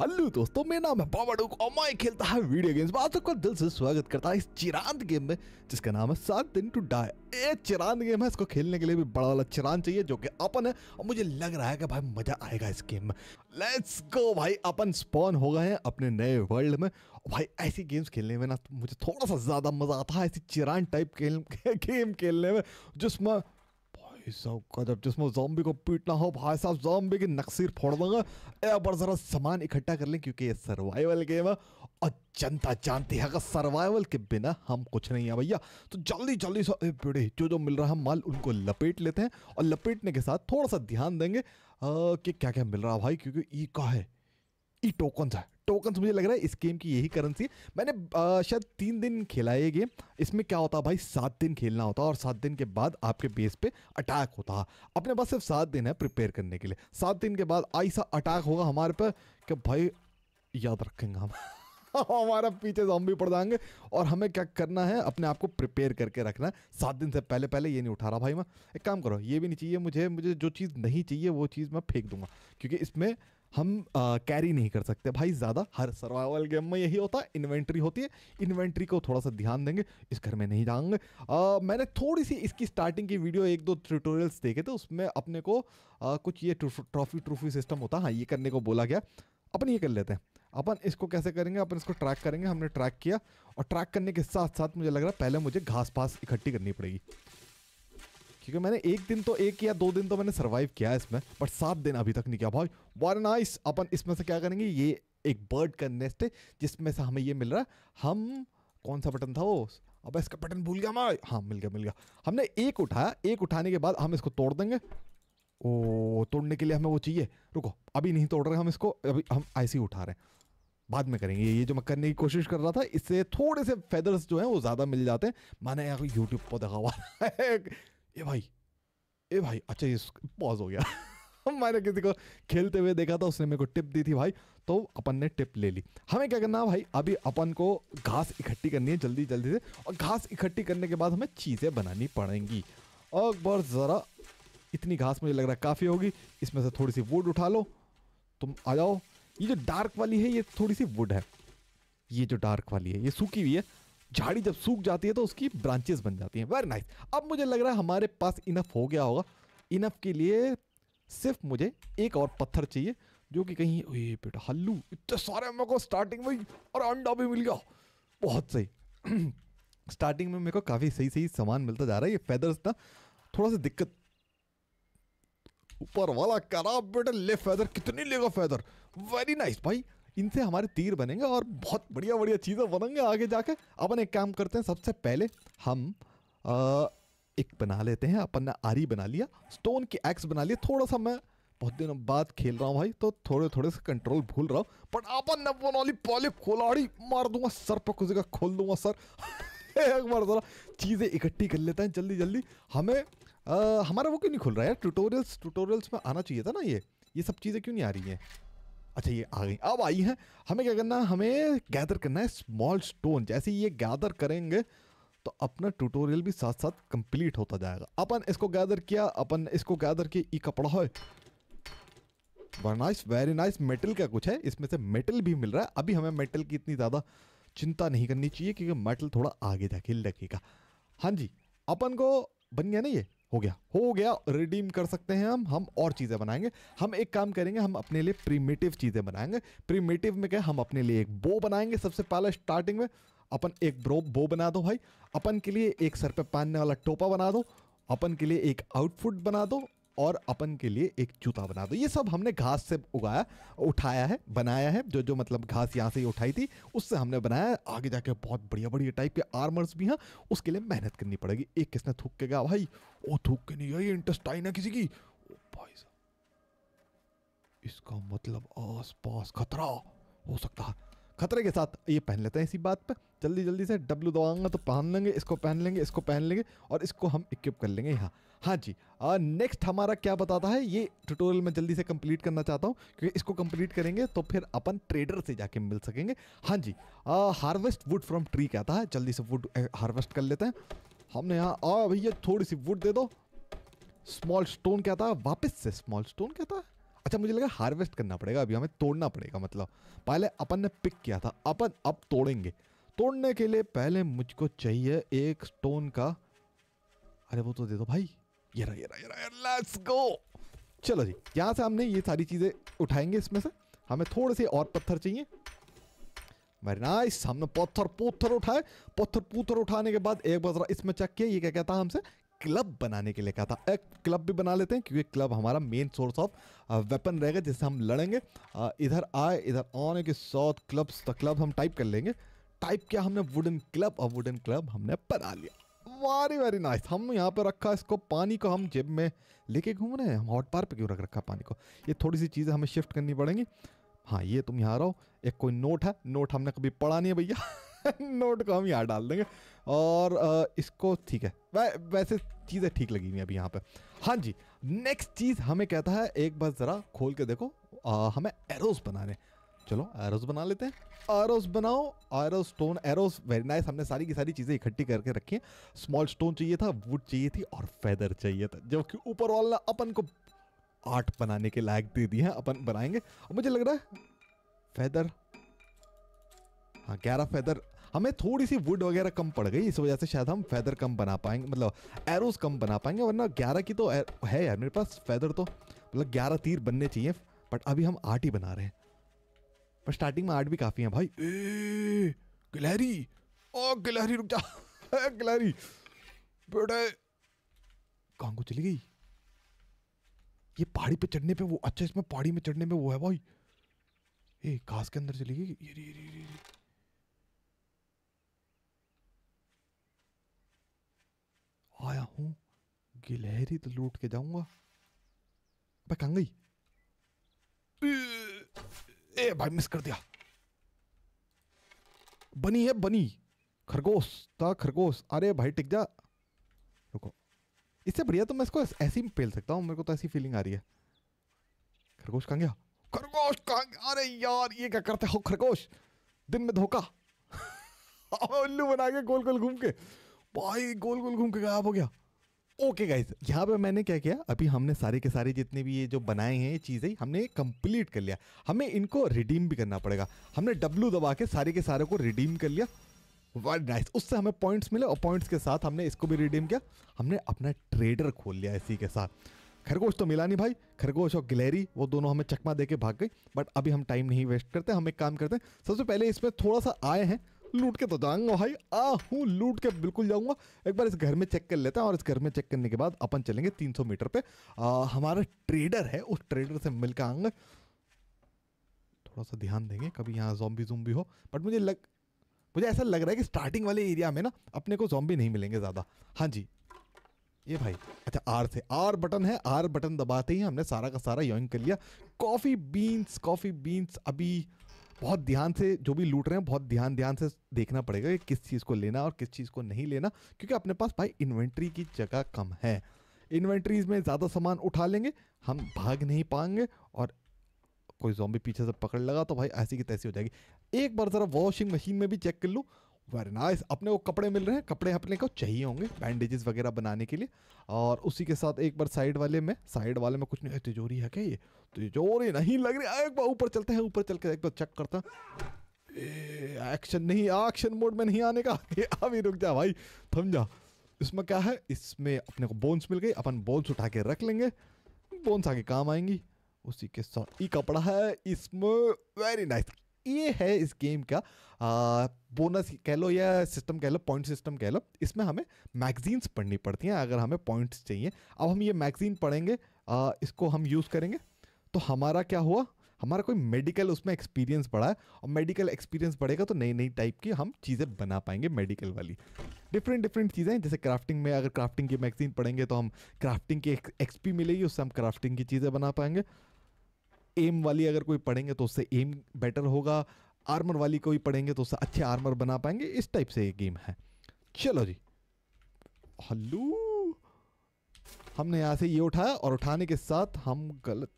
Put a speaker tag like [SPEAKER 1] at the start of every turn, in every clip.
[SPEAKER 1] Hello दोस्तों मेरा नाम है बाबाडूक और मैं खेलता है वीडियो गेम्स में आप सबको दिल से स्वागत करता है इस चिरांत गेम में जिसका नाम है सात दिन टू डाय ये चिरांत गेम है इसको खेलने के लिए भी बड़ा वाला चिरांत चाहिए जो कि अपन है और मुझे लग रहा है कि भाई मजा आएगा इस गेम में लेट्स गो भाई अपन स्पॉन हो गए हैं अपने नए वर्ल्ड में भाई ऐसी गेम्स खेलने में ना तो मुझे थोड़ा सा ज़्यादा मज़ा आता है ऐसी चिरांत टाइप खेल गेम खेलने में जिसमें भाई साहब कदम जिसमें जॉम्बी को पीटना हो भाई साहब जॉम्बी की नक्सीर फोड़ दूंगा अब जरा सामान इकट्ठा कर लें क्योंकि ये सर्वाइवल गेम है और जनता जानती है अगर सर्वाइवल के बिना हम कुछ नहीं है भैया तो जल्दी जल्दी से बेड़े जो जो मिल रहा है माल उनको लपेट लेते हैं और लपेटने के साथ थोड़ा सा ध्यान देंगे कि क्या क्या मिल रहा है भाई क्योंकि ई का है ई टोकन है टोकन मुझे लग रहा है इस गेम की यही करेंसी मैंने शायद तीन दिन खेला ये गेम इसमें क्या होता भाई सात दिन खेलना होता और सात दिन के बाद आपके बेस पे अटैक होता अपने पास सिर्फ सात दिन है प्रिपेयर करने के लिए सात दिन के बाद ऐसा अटैक होगा हमारे पे कि भाई याद रखेंगे हम हमारा पीछे भी पड़ जाएंगे और हमें क्या करना है अपने आप को प्रिपेयर करके रखना है सात दिन से पहले पहले ये नहीं उठा रहा भाई मैं एक काम करो ये भी नहीं चाहिए मुझे मुझे जो चीज़ नहीं चाहिए वो चीज़ मैं फेंक दूंगा क्योंकि इसमें हम कैरी नहीं कर सकते भाई ज़्यादा हर सर्वाइवल गेम में यही होता है इन्वेंट्री होती है इन्वेंट्री को थोड़ा सा ध्यान देंगे इस घर में नहीं जाऊँगे मैंने थोड़ी सी इसकी स्टार्टिंग की वीडियो एक दो ट्यूटोरियल्स देखे थे उसमें अपने को आ, कुछ ये ट्रॉफी ट्रॉफी सिस्टम होता है हाँ ये करने को बोला गया अपन ये कर लेते हैं अपन इसको कैसे करेंगे अपन इसको ट्रैक करेंगे हमने ट्रैक किया और ट्रैक करने के साथ साथ मुझे लग रहा है पहले मुझे घास पास इकट्ठी करनी पड़ेगी क्योंकि मैंने एक दिन तो एक या दो दिन तो मैंने सर्वाइव किया है इसमें बट सात दिन अभी तक नहीं किया भाई वन नाइस अपन इसमें से क्या करेंगे ये एक बर्ड का नेस्ट है जिसमें से हमें ये मिल रहा है हम कौन सा बटन था वो अब इसका बटन भूल गया मैं हाँ मिल गया मिल गया हमने एक उठाया एक उठाने के बाद हम इसको तोड़ देंगे ओ तोड़ने के लिए हमें वो चाहिए रुको अभी नहीं तोड़ रहे हम इसको अभी हम ऐसे ही उठा रहे हैं बाद में करेंगे ये जो मैं करने की कोशिश कर रहा था इससे थोड़े से फेदर्स जो हैं वो ज़्यादा मिल जाते हैं मैंने यहाँ यूट्यूब पर देखा हुआ ए भाई ए भाई अच्छा ये पॉज हो गया मैंने किसी को खेलते हुए देखा था उसने मेरे को टिप दी थी भाई तो अपन ने टिप ले ली हमें क्या करना है भाई अभी अपन को घास इकट्ठी करनी है जल्दी जल्दी से और घास इकट्ठी करने के बाद हमें चीज़ें बनानी पड़ेंगी अकबर ज़रा इतनी घास मुझे लग रहा है काफ़ी होगी इसमें से थोड़ी सी वुड उठा लो तुम आ जाओ ये जो डार्क वाली है ये थोड़ी सी वुड है ये जो डार्क वाली है ये सूखी हुई है झाड़ी जब सूख जाती है तो उसकी ब्रांचेस बन जाती हैं वेरी नाइस अब मुझे लग रहा है हमारे पास इनफ हो गया होगा इनफ के लिए सिर्फ मुझे एक और पत्थर चाहिए जो कि कहीं ओए बेटा हल्लू इतने सारे मेरे को स्टार्टिंग में और अंडा भी मिल गया बहुत सही स्टार्टिंग में मेरे को काफ़ी सही सही सामान मिलता जा रहा है ये फैदर्स ना थोड़ा सा दिक्कत ऊपर वाला करा बेटा ले फैदर कितनी लेगा फैदर वेरी नाइस भाई इनसे हमारे तीर बनेंगे और बहुत बढ़िया बढ़िया चीज़ें बनेंगे आगे जाके अपन एक काम करते हैं सबसे पहले हम आ, एक बना लेते हैं अपन ने आरी बना लिया स्टोन की एक्स बना लिया थोड़ा सा मैं बहुत दिनों बाद खेल रहा हूँ भाई तो थोड़े थोड़े से कंट्रोल भूल रहा हूँ बट अपन ने ली पॉली खोलाड़ी मार दूंगा सर पर कुछ जगह खोल दूंगा सर एक बार जरा चीज़ें इकट्ठी कर लेते हैं जल्दी जल्दी हमें आ, हमारा वो क्यों नहीं खुल रहा है ट्यूटोरियल्स ट्यूटोरियल्स में आना चाहिए था ना ये ये सब चीज़ें क्यों नहीं आ रही हैं अच्छा ये आ गई अब आई है हमें क्या करना है हमें गैदर करना है स्मॉल स्टोन जैसे ये गैदर करेंगे तो अपना ट्यूटोरियल भी साथ साथ कंप्लीट होता जाएगा अपन इसको गैदर किया अपन इसको गैदर किया ई कपड़ा हो नाइस वेरी नाइस मेटल का कुछ है इसमें से मेटल भी मिल रहा है अभी हमें मेटल की इतनी ज़्यादा चिंता नहीं करनी चाहिए क्योंकि मेटल थोड़ा आगे जाके लगेगा हाँ जी अपन को बन गया ना ये हो गया हो गया रिडीम कर सकते हैं हम हम और चीज़ें बनाएंगे हम एक काम करेंगे हम अपने लिए प्रीमेटिव चीज़ें बनाएंगे प्रीमेटिव में क्या हम अपने लिए एक बो बनाएंगे सबसे पहले स्टार्टिंग में अपन एक ब्रो बो बना दो भाई अपन के लिए एक सर पे पहनने वाला टोपा बना दो अपन के लिए एक आउटफुट बना दो और अपन के लिए एक जूता बना दो ये सब हमने घास से उगाया उठाया है बनाया है जो जो मतलब घास यहाँ से ही उठाई थी उससे हमने बनाया आगे जाके बहुत बढ़िया बढ़िया टाइप के आर्मर्स भी हैं उसके लिए मेहनत करनी पड़ेगी एक किसने थूक के गया भाई वो थूक के नहीं गया इंटरेस्ट आई ना किसी की भाई इसका मतलब आस पास खतरा हो सकता है खतरे के साथ ये पहन लेते हैं इसी बात पे जल्दी जल्दी से डब्लू दबाऊंगा तो पहन लेंगे इसको पहन लेंगे इसको पहन लेंगे और इसको हम इक्विप कर लेंगे यहाँ हाँ जी नेक्स्ट हमारा क्या बताता है ये ट्यूटोरियल मैं जल्दी से कंप्लीट करना चाहता हूँ क्योंकि इसको कंप्लीट करेंगे तो फिर अपन ट्रेडर से जाके मिल सकेंगे हाँ जी हार्वेस्ट वुड फ्रॉम ट्री कहता है जल्दी से वुड हार्वेस्ट कर लेते हैं हमने यहाँ और भैया थोड़ी सी वुड दे दो स्मॉल स्टोन क्या था वापस से स्मॉल स्टोन क्या था अच्छा मुझे लगा हार्वेस्ट करना पड़ेगा अभी हमें तोड़ना पड़ेगा मतलब पहले अपन ने पिक किया था अपन अब तोड़ेंगे तोड़ने के लिए पहले मुझको चाहिए एक स्टोन का अरे वो तो दे दो भाई ये रहा ये रहा ये रहा लेट्स गो चलो जी यहाँ से हमने ये सारी चीज़ें उठाएंगे इसमें से हमें थोड़े से और पत्थर चाहिए वेरी नाइस हमने पत्थर पत्थर उठाए पत्थर पुथर उठाने के बाद एक बार इसमें चेक किया ये क्या कहता है हमसे क्लब बनाने के लिए कहा था एक क्लब भी बना लेते हैं क्योंकि क्लब हमारा मेन सोर्स ऑफ वेपन रहेगा जिससे हम लड़ेंगे आ, uh, इधर आए इधर ऑन के साउथ क्लब्स तो क्लब हम टाइप कर लेंगे टाइप किया हमने वुडन क्लब और वुडन क्लब हमने बना लिया वेरी वेरी नाइस हम यहाँ पे रखा इसको पानी को हम जेब में लेके घूम रहे हैं हम हॉट पार पर क्यों रख रखा पानी को ये थोड़ी सी चीज़ें हमें शिफ्ट करनी पड़ेंगी हाँ ये तुम यहाँ रहो एक कोई नोट है नोट हमने कभी पढ़ा नहीं है भैया नोट को हम यहाँ डाल देंगे और इसको ठीक है वै, वैसे चीज़ें ठीक लगी हुई अभी यहाँ पे हाँ जी नेक्स्ट चीज़ हमें कहता है एक बार ज़रा खोल के देखो आ, हमें एरोस बनाने चलो एरोस बना लेते हैं एरोस बनाओ arrow stone arrows very nice हमने सारी की सारी चीज़ें इकट्ठी करके रखी हैं स्मॉल स्टोन चाहिए था वुड चाहिए थी और फेदर चाहिए था जबकि ऊपर वाला अपन को आर्ट बनाने के लायक दे दिए हैं अपन बनाएंगे और मुझे लग रहा है फेदर हाँ ग्यारह फेदर हमें थोड़ी सी वुड वगैरह कम पड़ गई इस वजह से शायद हम फैदर कम बना पाएंगे मतलब एरोज कम बना पाएंगे वरना ग्यारह की तो है यार मेरे पास फैदर तो मतलब ग्यारह तीर बनने चाहिए बट अभी हम आठ ही बना रहे हैं पर स्टार्टिंग में आठ भी काफ़ी है भाई ए गिलहरी ओ गिलहरी रुक जा गिलहरी बेटे कहाँ को चली गई ये पहाड़ी पे चढ़ने पे वो अच्छा इसमें पहाड़ी में चढ़ने में वो है भाई ए घास के अंदर चली गई ये रे रे रे रे आया हूं गिलहरी तो लूट के जाऊंगा भाई कहां गई ए भाई मिस कर दिया बनी है बनी खरगोश था खरगोश अरे भाई टिक जा रुको इससे बढ़िया तो मैं इसको ऐसे ही पेल सकता हूं मेरे को तो ऐसी फीलिंग आ रही है खरगोश कहां गया खरगोश कहां गया अरे यार ये क्या करते हो खरगोश दिन में धोखा उल्लू बना के गोल गोल घूम के भाई गोल गोल घूम के गायब हो गया ओके गाइस यहाँ पे मैंने क्या किया अभी हमने सारे के सारे जितने भी ये जो बनाए हैं ये चीज़ें हमने कंप्लीट कर लिया हमें इनको रिडीम भी करना पड़ेगा हमने डब्लू दबा के सारे के सारे को रिडीम कर लिया वेरी नाइस उससे हमें पॉइंट्स मिले और पॉइंट्स के साथ हमने इसको भी रिडीम किया हमने अपना ट्रेडर खोल लिया इसी के साथ खरगोश तो मिला नहीं भाई खरगोश और गिलहरी वो दोनों हमें चकमा दे के भाग गई बट अभी हम टाइम नहीं वेस्ट करते हम एक काम करते हैं सबसे पहले इसमें थोड़ा सा आए हैं लूट के तो जाऊंगा भाई आ हूँ लूट के बिल्कुल जाऊंगा एक बार इस घर में चेक कर लेता हैं और इस घर में चेक करने के बाद अपन चलेंगे 300 मीटर पे आ, हमारा ट्रेडर है उस ट्रेडर से मिलकर आऊंगा थोड़ा सा ध्यान देंगे कभी यहाँ जॉम्बी जुम्बी हो बट मुझे लग मुझे ऐसा लग रहा है कि स्टार्टिंग वाले एरिया में ना अपने को जोम्बी नहीं मिलेंगे ज़्यादा हाँ जी ये भाई अच्छा आर से आर बटन है आर बटन दबाते ही हमने सारा का सारा यॉइन कर लिया कॉफ़ी बीन्स कॉफ़ी बीन्स अभी बहुत ध्यान से जो भी लूट रहे हैं बहुत ध्यान ध्यान से देखना पड़ेगा कि किस चीज़ को लेना और किस चीज़ को नहीं लेना क्योंकि अपने पास भाई इन्वेंट्री की जगह कम है इन्वेंट्रीज में ज़्यादा सामान उठा लेंगे हम भाग नहीं पाएंगे और कोई जॉम्बी पीछे से पकड़ लगा तो भाई ऐसी की तैसी हो जाएगी एक बार ज़रा वॉशिंग मशीन में भी चेक कर लूँ वरना इस अपने को कपड़े मिल रहे हैं कपड़े अपने को चाहिए होंगे बैंडेजेस वगैरह बनाने के लिए और उसी के साथ एक बार साइड वाले में साइड वाले में कुछ नहीं तिजोरी तो है क्या ये तिजोरी तो नहीं लग रही एक बार ऊपर चलते हैं ऊपर चल के एक बार चेक करता एक्शन नहीं एक्शन मोड में नहीं आने का अभी रुक जा भाई थम जा इसमें क्या है इसमें अपने को बोन्स मिल गई अपन बोन्स उठा के रख लेंगे बोन्स आगे काम आएंगी उसी के साथ ये कपड़ा है इसमें वेरी नाइस ये है इस गेम का बोनस कह लो या सिस्टम कह लो पॉइंट सिस्टम कह लो इसमें हमें मैगजीन्स पढ़नी पड़ती हैं अगर हमें पॉइंट्स चाहिए अब हम ये मैगजीन पढ़ेंगे आ, इसको हम यूज़ करेंगे तो हमारा क्या हुआ हमारा कोई मेडिकल उसमें एक्सपीरियंस बढ़ा है और मेडिकल एक्सपीरियंस बढ़ेगा तो नई नई टाइप की हम चीज़ें बना पाएंगे मेडिकल वाली डिफरेंट डिफरेंट चीज़ें हैं जैसे क्राफ्टिंग में अगर क्राफ्टिंग की मैगजीन पढ़ेंगे तो हम क्राफ्टिंग की एक्सपी मिलेगी उससे हम क्राफ्टिंग की चीज़ें बना पाएंगे एम वाली अगर कोई पढ़ेंगे तो उससे एम बेटर होगा आर्मर वाली कोई पढ़ेंगे तो उससे अच्छे आर्मर बना पाएंगे इस टाइप से ये गेम है चलो जी हल्लू हमने यहाँ से ये उठाया और उठाने के साथ हम गलत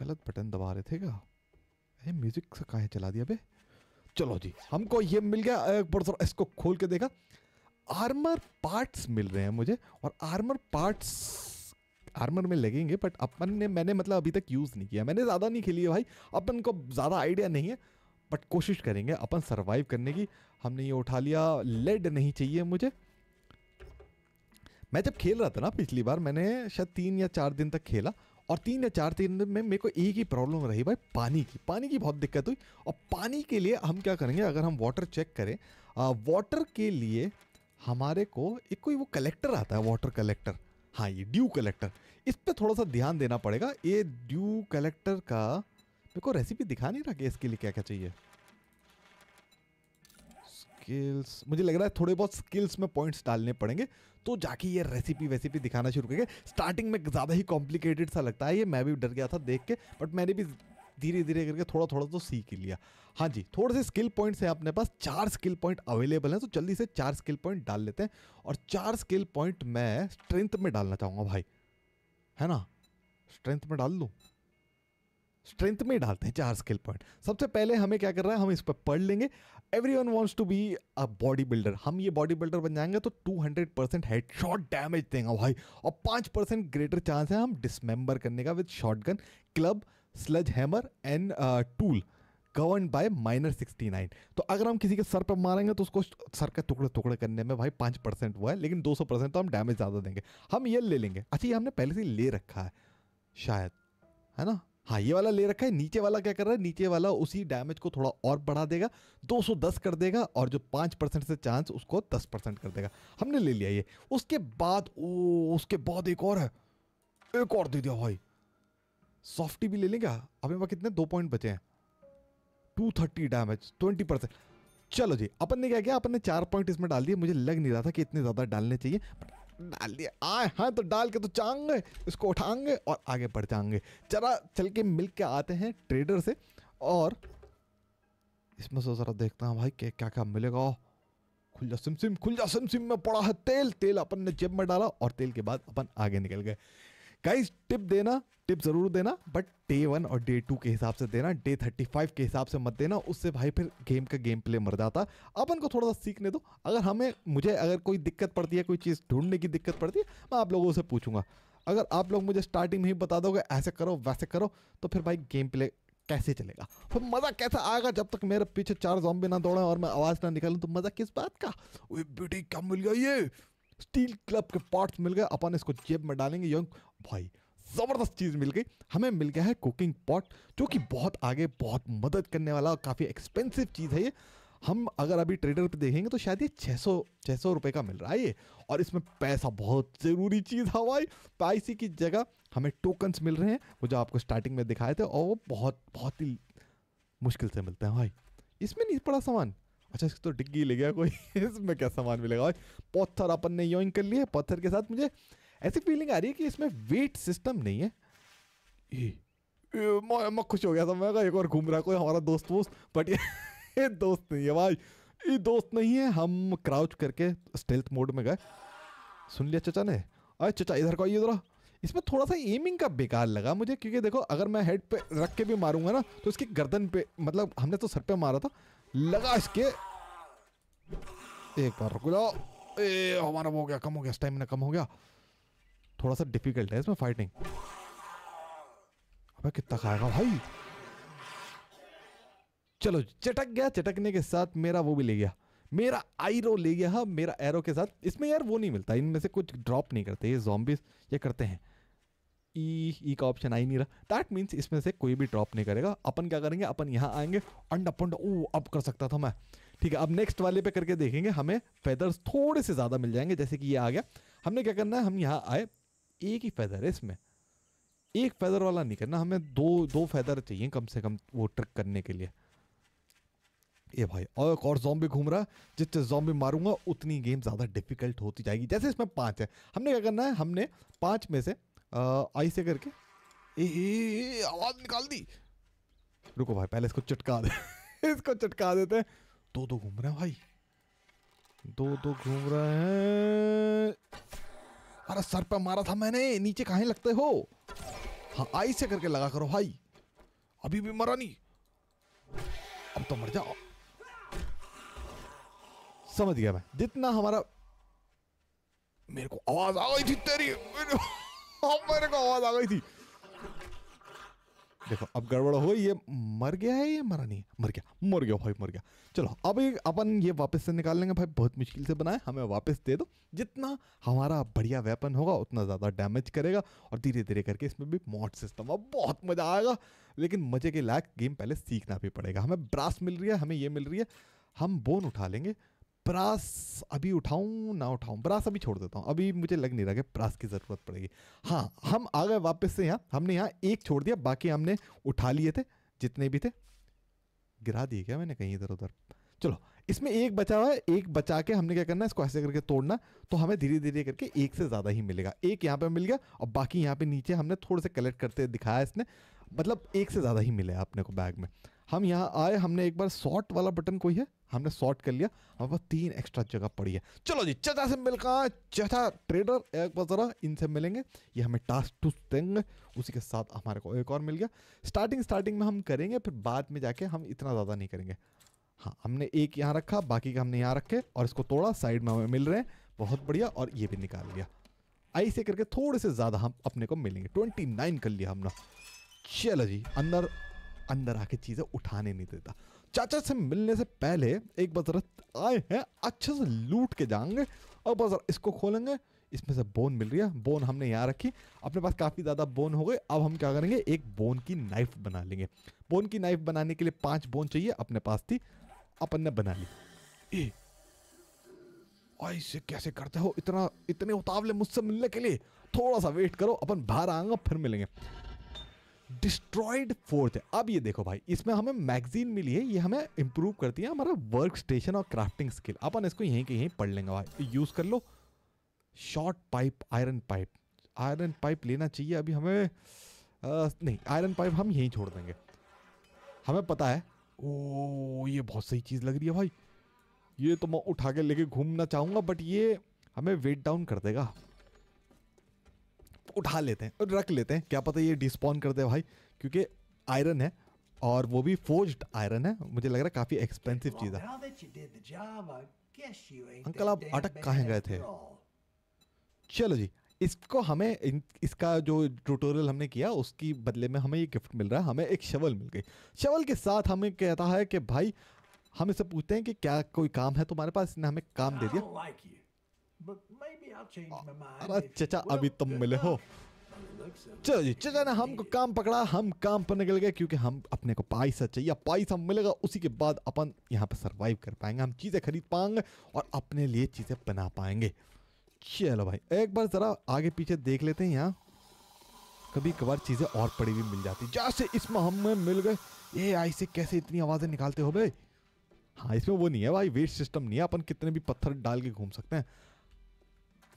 [SPEAKER 1] गलत बटन दबा रहे थे क्या अरे म्यूजिक से काहे चला दिया बे चलो जी हमको ये मिल गया एक बार थोड़ा इसको खोल के देखा आर्मर पार्ट्स मिल रहे हैं मुझे और आर्मर पार्ट्स आर्मर में लगेंगे बट अपन ने मैंने मतलब अभी तक यूज़ नहीं किया मैंने ज़्यादा नहीं खेली है भाई अपन को ज़्यादा आइडिया नहीं है बट कोशिश करेंगे अपन सर्वाइव करने की हमने ये उठा लिया लेड नहीं चाहिए मुझे मैं जब खेल रहा था ना पिछली बार मैंने शायद तीन या चार दिन तक खेला और तीन या चार दिन में मेरे को एक ही प्रॉब्लम रही भाई पानी की पानी की बहुत दिक्कत हुई और पानी के लिए हम क्या करेंगे अगर हम वाटर चेक करें वाटर के लिए हमारे को एक कोई वो कलेक्टर आता है वाटर कलेक्टर हाँ ये ड्यू कलेक्टर इस पर थोड़ा सा ध्यान देना पड़ेगा ये ड्यू कलेक्टर का मेरे को रेसिपी दिखा नहीं रहा कि इसके लिए क्या क्या चाहिए स्किल्स मुझे लग रहा है थोड़े बहुत स्किल्स में पॉइंट्स डालने पड़ेंगे तो जाके ये रेसिपी वेसिपी दिखाना शुरू करेंगे स्टार्टिंग में ज़्यादा ही कॉम्प्लिकेटेड सा लगता है ये मैं भी डर गया था देख के बट मैंने भी धीरे धीरे करके थोड़ा थोड़ा तो सीख ही लिया हाँ जी थोड़े से स्किल पॉइंट्स हैं अपने पास चार स्किल पॉइंट अवेलेबल हैं तो जल्दी से चार स्किल पॉइंट डाल लेते हैं और चार स्किल पॉइंट मैं स्ट्रेंथ में डालना चाहूँगा भाई है ना स्ट्रेंथ में डाल लूँ स्ट्रेंथ में डालते हैं चार स्किल पॉइंट सबसे पहले हमें क्या कर रहा है हम इस पर पढ़ लेंगे everyone wants to be a body builder हम ये बॉडी बिल्डर बन जाएंगे तो 200 परसेंट हेड शॉट डैमेज देंगे भाई और 5 परसेंट ग्रेटर चांस है हम डिसमेंबर करने का with shotgun club sledge hammer and tool govern by minor sixty nine तो अगर हम किसी के सर पर मारेंगे तो उसको सर का टुकड़े टुकड़े करने में भाई पाँच परसेंट वो है लेकिन दो सौ परसेंट तो हम डैमेज ज़्यादा देंगे हम ये ले लेंगे अच्छा ये हमने पहले से ले रखा है शायद है ना हाँ ये वाला ले रखा है नीचे वाला क्या कर रहा है नीचे वाला उसी डैमेज को थोड़ा और बढ़ा देगा 210 कर देगा और जो 5 परसेंट से चांस उसको 10 परसेंट कर देगा हमने ले लिया ये उसके बाद ओ उसके बाद एक और है एक और दे दिया भाई सॉफ्टी भी ले लेंगे अभी अपने कितने दो पॉइंट बचे हैं two thirty damage twenty percent चलो जी अपन ने क्या किया अपन ने चार पॉइंट इसमें डाल दिए मुझे लग नहीं रहा था कि इतने ज़्यादा डालने चाहिए डाल दिए आए हाँ तो डाल के तो चाहेंगे इसको उठाएंगे और आगे बढ़ जाएंगे चला चल के मिल के आते हैं ट्रेडर से और इसमें से ज़रा देखता हूँ भाई क्या क्या मिलेगा खुल जा सिम सिम खुल जा सिम सिम में पड़ा है तेल तेल अपन ने जेब में डाला और तेल के बाद अपन आगे निकल गए गाइस टिप देना टिप जरूर देना बट डे वन और डे टू के हिसाब से देना डे थर्टी फाइव के हिसाब से मत देना उससे भाई फिर गेम का गेम प्ले मर जाता अपन को थोड़ा सा सीखने दो अगर हमें मुझे अगर कोई दिक्कत पड़ती है कोई चीज़ ढूंढने की दिक्कत पड़ती है मैं आप लोगों से पूछूंगा अगर आप लोग मुझे स्टार्टिंग में ही बता दोगे ऐसे करो वैसे करो तो फिर भाई गेम प्ले कैसे चलेगा फिर मज़ा कैसा आएगा जब तक मेरे पीछे चार जॉम्बी ना दौड़ा और मैं आवाज़ ना निकालूँ तो मज़ा किस बात का ब्यूटी क्या मिल गया ये स्टील क्लब के पार्ट्स मिल गए अपन इसको जेब में डालेंगे यंग भाई ज़बरदस्त चीज़ मिल गई हमें मिल गया है कुकिंग पॉट जो कि बहुत आगे बहुत मदद करने वाला और काफ़ी एक्सपेंसिव चीज़ है ये हम अगर अभी ट्रेडर पे देखेंगे तो शायद ये 600 600 रुपए का मिल रहा है ये और इसमें पैसा बहुत ज़रूरी चीज़ है भाई पैसी की जगह हमें टोकन्स मिल रहे हैं वो जो आपको स्टार्टिंग में दिखाए थे और वो बहुत बहुत ही मुश्किल से मिलते हैं भाई इसमें नहीं पड़ा सामान अच्छा इसकी तो डिग्गी ले गया कोई इसमें क्या सामान मिलेगा भाई पत्थर अपन ने योइंग कर लिए पत्थर के साथ मुझे ऐसी फीलिंग आ रही है कि इसमें वेट सिस्टम नहीं है ए, ए, मैं, मैं खुश हो गया था मैं एक बार घूम रहा कोई हमारा दोस्त वोस्त बट ये दोस्त नहीं है भाई ये दोस्त नहीं है हम क्राउच करके स्टेल्थ मोड में गए सुन लिया चचा ने अरे चचा इधर को आइए इधर इसमें थोड़ा सा एमिंग का बेकार लगा मुझे क्योंकि देखो अगर मैं हेड पे रख के भी मारूंगा ना तो इसकी गर्दन पे मतलब हमने तो सर पे मारा था लगा इसके एक बार रुक जाओ ए हमारा वो हो गया कम हो गया स्टेमिना कम हो गया थोड़ा सा डिफिकल्ट है इसमें फाइटिंग अबे कितना खाएगा भाई चलो चटक गया चटकने के साथ मेरा वो भी ले गया मेरा आईरो ले गया हाँ मेरा एरो के साथ इसमें यार वो नहीं मिलता इनमें से कुछ ड्रॉप नहीं करते ये जॉम्बिस ये करते हैं ई ई का ऑप्शन आ ही नहीं रहा दैट मीन्स इसमें से कोई भी ड्रॉप नहीं करेगा अपन क्या करेंगे अपन यहाँ आएंगे अंड पंडा ओ अब कर सकता था मैं ठीक है अब नेक्स्ट वाले पे करके देखेंगे हमें फेदर्स थोड़े से ज़्यादा मिल जाएंगे जैसे कि ये आ गया हमने क्या करना है हम यहाँ आए एक ही फैदर है इसमें एक फैदर वाला नहीं करना हमें दो दो फैदर चाहिए कम से कम वो ट्रिक करने के लिए ये भाई और एक और जॉम्बी घूम रहा है जितने जॉम्बी मारूंगा उतनी गेम ज़्यादा डिफिकल्ट होती जाएगी जैसे इसमें पांच है हमने क्या करना है हमने पांच में से आई से करके ए आवाज़ निकाल दी रुको भाई पहले इसको चटका दे इसको चटका देते हैं दो दो घूम रहे हैं भाई दो दो घूम रहे हैं अरे सर पे मारा था मैंने नीचे कहा लगते हो हाँ आई से करके लगा करो भाई अभी भी मरा नहीं अब तो मर जाओ समझ गया मैं जितना हमारा मेरे को आवाज आ गई थी तेरी मेरे को हाँ, आवाज आ गई थी देखो अब गड़बड़ हो ये मर गया है ये मरा नहीं मर गया मर गया भाई मर गया चलो अब ये अपन ये वापस से निकाल लेंगे भाई बहुत मुश्किल से बनाए हमें वापस दे दो जितना हमारा बढ़िया वेपन होगा उतना ज़्यादा डैमेज करेगा और धीरे धीरे करके इसमें भी मॉड सिस्टम अब बहुत मज़ा आएगा लेकिन मज़े के लायक गेम पहले सीखना भी पड़ेगा हमें ब्रास मिल रही है हमें ये मिल रही है हम बोन उठा लेंगे प्रास अभी उठाऊं ना उठाऊं प्रास अभी छोड़ देता हूँ अभी मुझे लग नहीं रहा कि प्रास की ज़रूरत पड़ेगी हाँ हम आ गए वापस से यहाँ हमने यहाँ एक छोड़ दिया बाकी हमने उठा लिए थे जितने भी थे गिरा दिए क्या मैंने कहीं इधर उधर चलो इसमें एक बचा हुआ है एक बचा के हमने क्या करना है इसको ऐसे करके तोड़ना तो हमें धीरे धीरे करके एक से ज़्यादा ही मिलेगा एक यहाँ पे मिल गया और बाकी यहाँ पे नीचे हमने थोड़े से कलेक्ट करते दिखाया इसने मतलब एक से ज़्यादा ही मिले अपने को बैग में हम यहाँ आए हमने एक बार शॉर्ट वाला बटन कोई है हमने शॉर्ट कर लिया हमारे पास तीन एक्स्ट्रा जगह पड़ी है चलो जी चचा से मिल कहा चचा ट्रेडर एक बार ज़रा इनसे मिलेंगे ये हमें टास्क टू देंगे उसी के साथ हमारे को एक और मिल गया स्टार्टिंग स्टार्टिंग में हम करेंगे फिर बाद में जाके हम इतना ज़्यादा नहीं करेंगे हाँ हमने एक यहाँ रखा बाकी का हमने यहाँ रखे और इसको तोड़ा साइड में हमें मिल रहे हैं बहुत बढ़िया और ये भी निकाल लिया ऐसे करके थोड़े से ज़्यादा हम अपने को मिलेंगे ट्वेंटी नाइन कर लिया हमने चलो जी अंदर अंदर आके चीज़ें उठाने नहीं देता चाचा से मिलने से पहले एक बजरत आए हैं अच्छे से लूट के जाएंगे और बस इसको खोलेंगे इसमें से बोन मिल रही है बोन हमने यहाँ रखी अपने पास काफ़ी ज़्यादा बोन हो गए अब हम क्या करेंगे एक बोन की नाइफ बना लेंगे बोन की नाइफ बनाने के लिए पांच बोन चाहिए अपने पास थी अपन ने बना ली ए और कैसे करते हो इतना इतने उतावले मुझसे मिलने के लिए थोड़ा सा वेट करो अपन बाहर आएंगे फिर मिलेंगे डिस्ट्रॉयड फोर्थ है अब ये देखो भाई इसमें हमें मैगजीन मिली है ये हमें इम्प्रूव करती है हमारा वर्क स्टेशन और क्राफ्टिंग स्किल अपन इसको यहीं के यहीं पढ़ लेंगे भाई यूज़ कर लो short pipe iron pipe iron pipe लेना चाहिए अभी हमें आ, नहीं आयरन पाइप हम यहीं छोड़ देंगे हमें पता है ओ ये बहुत सही चीज़ लग रही है भाई ये तो मैं उठा के लेके घूमना चाहूँगा बट ये हमें वेट डाउन कर देगा उठा लेते हैं और रख लेते हैं क्या पता ये डिस्पॉन कर दे भाई क्योंकि आयरन है और वो भी फोर्ज आयरन है मुझे लग रहा है काफ़ी एक्सपेंसिव चीज़ है अंकल आप अटक कहा गए थे चलो जी इसको हमें इन, इसका जो ट्यूटोरियल हमने किया उसकी बदले में हमें ये गिफ्ट मिल रहा है हमें एक शवल मिल गई शवल के साथ हमें कहता है कि भाई हम इसे पूछते हैं कि क्या कोई काम है तुम्हारे पास इसने हमें काम दे दिया like अरे चचा अभी तुम मिले हो चलिए चचा ने हमको काम पकड़ा हम काम पर निकल गए क्योंकि हम अपने को पैसा चाहिए पैसा मिलेगा उसी के बाद अपन यहाँ पे सरवाइव कर पाएंगे हम चीज़ें खरीद पाएंगे और अपने लिए चीज़ें बना पाएंगे चलो भाई एक बार ज़रा आगे पीछे देख लेते हैं यहाँ कभी कभार चीज़ें और पड़ी हुई मिल जाती जैसे इसमें हमें मिल गए ये आई से कैसे इतनी आवाज़ें निकालते हो भाई हाँ इसमें वो नहीं है भाई वेस्ट सिस्टम नहीं है अपन कितने भी पत्थर डाल के घूम सकते हैं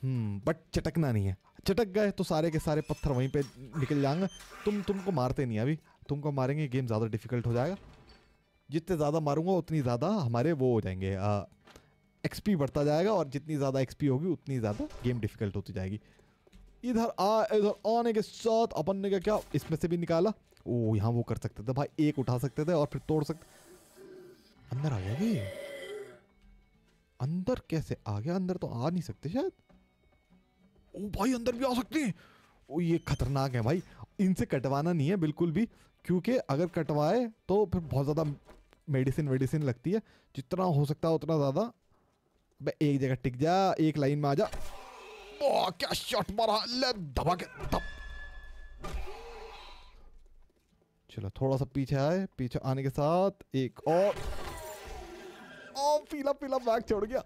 [SPEAKER 1] बट हम्म, चटकना नहीं है चटक गए तो सारे के सारे पत्थर वहीं पे निकल जाएंगे तुम तुमको मारते नहीं अभी तुमको मारेंगे गेम ज़्यादा डिफिकल्ट हो जाएगा जितने ज़्यादा मारूंगा उतनी ज़्यादा हमारे वो हो जाएंगे एक्सपी बढ़ता जाएगा और जितनी ज़्यादा एक्सपी होगी उतनी ज़्यादा गेम डिफिकल्ट होती जाएगी इधर आ इधर आने के साथ अपन ने क्या क्या इसमें से भी निकाला ओ यहाँ वो कर सकते थे भाई एक उठा सकते थे और फिर तोड़ सकते अंदर आ जाएगी अंदर कैसे आ गया अंदर तो आ नहीं सकते शायद ओ भाई अंदर भी आ सकते हैं ओ ये खतरनाक है भाई इनसे कटवाना नहीं है बिल्कुल भी क्योंकि अगर कटवाए तो फिर बहुत ज़्यादा मेडिसिन वेडिसिन लगती है जितना हो सकता है उतना ज़्यादा एक जगह टिक जा एक लाइन में आ जा ओ, क्या शॉट मारा ले दबा के दब चलो थोड़ा सा पीछे आए पीछे आने के साथ एक और ओ पीला पीला बैग छोड़ गया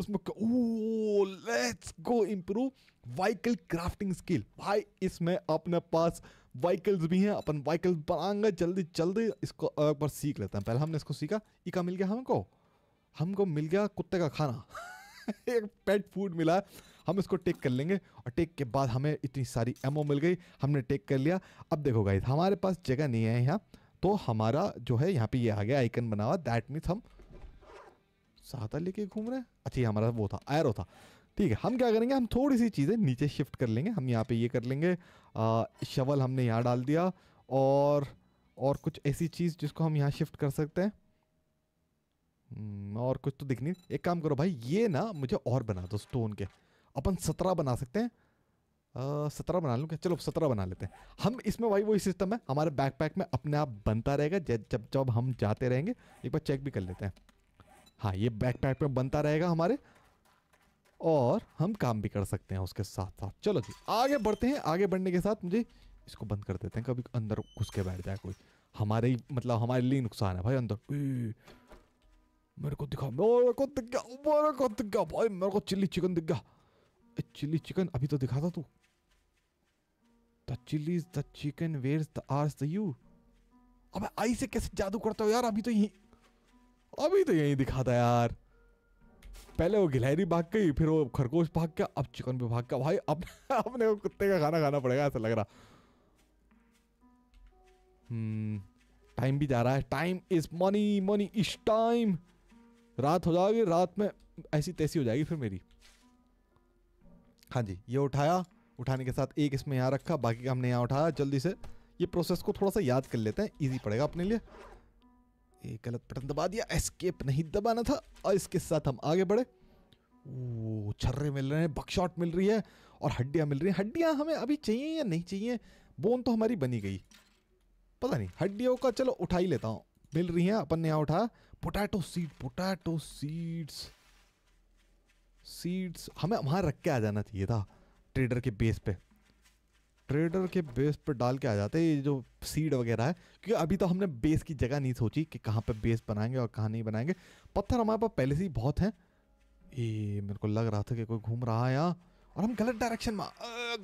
[SPEAKER 1] उसमें ओ let's go improve vehicle crafting skill भाई इसमें अपने पास वाइकल्स भी हैं अपन वाइकल बनाएंगे जल्दी जल्दी इसको एक बार सीख लेते हैं पहले हमने इसको सीखा इका मिल गया हमको हमको मिल गया कुत्ते का खाना एक पेट फूड मिला है हम इसको टेक कर लेंगे और टेक के बाद हमें इतनी सारी एमओ मिल गई हमने टेक कर लिया अब देखो गाइस हमारे पास जगह नहीं है यहाँ तो हमारा जो है यहाँ पे ये यह आ गया आइकन बना हुआ दैट मीन्स हम सहाता लेके घूम रहे हैं अच्छा हमारा वो था एरो था ठीक है हम क्या करेंगे हम थोड़ी सी चीज़ें नीचे शिफ्ट कर लेंगे हम यहाँ पे ये कर लेंगे आ, शवल हमने यहाँ डाल दिया और और कुछ ऐसी चीज़ जिसको हम यहाँ शिफ्ट कर सकते हैं हम्म, और कुछ तो दिख नहीं एक काम करो भाई ये ना मुझे और बना दो स्टोन के अपन सत्रह बना सकते हैं सत्रह बना लूँ क्या चलो सत्रह बना लेते हैं हम इसमें भाई वही सिस्टम है हमारे बैकपैक में अपने आप बनता रहेगा जब जब हम जाते रहेंगे एक बार चेक भी कर लेते हैं हाँ ये बैकपैक में बनता रहेगा हमारे और हम काम भी कर सकते हैं उसके साथ साथ चलो जी आगे बढ़ते हैं आगे बढ़ने के साथ मुझे इसको बंद कर देते हैं कभी अंदर घुस के बैठ जाए कोई हमारे ही मतलब हमारे लिए नुकसान है भाई अंदर मेरे को दिखा मेरे को दिख गया मेरे को दिख गया भाई मेरे को चिल्ली चिकन दिख गया चिल्ली चिकन अभी तो दिखा था तू the chilli the chicken where the आर्स द यू अब आई से कैसे जादू करता हो यार अभी तो यही अभी तो यही दिखाता यार पहले वो गिलहरी भाग गई फिर वो खरगोश भाग गया अब चिकन भी भाग गया भाई अपने अपने कुत्ते का खाना खाना पड़ेगा ऐसा लग रहा टाइम हम्म, भी जा रहा है time is money money is time रात हो जाएगी रात में ऐसी तैसी हो जाएगी फिर मेरी हाँ जी ये उठाया उठाने के साथ एक इसमें यहाँ रखा बाकी का हमने यहाँ उठाया जल्दी से ये प्रोसेस को थोड़ा सा याद कर लेते हैं इजी पड़ेगा अपने लिए गलत बटन दबा दिया एस्केप नहीं दबाना था और इसके साथ हम आगे बढ़े वो छर्रे मिल रहे हैं बक्शॉट मिल रही है और हड्डियाँ मिल रही हैं हड्डियाँ हमें अभी चाहिए या नहीं चाहिए बोन तो हमारी बनी गई पता नहीं हड्डियों का चलो उठा ही लेता हूँ मिल रही हैं अपन ने यहाँ उठा potato seed potato seeds seeds हमें वहाँ रख के आ जाना चाहिए था ट्रेडर के बेस पे ट्रेडर के बेस पर डाल के आ जाते हैं ये जो सीड वगैरह है क्योंकि अभी तो हमने बेस की जगह नहीं सोची कि कहाँ पे बेस बनाएंगे और कहाँ नहीं बनाएंगे पत्थर हमारे पास पहले से ही बहुत हैं ये मेरे को लग रहा था कि कोई घूम रहा है यहाँ और हम गलत डायरेक्शन में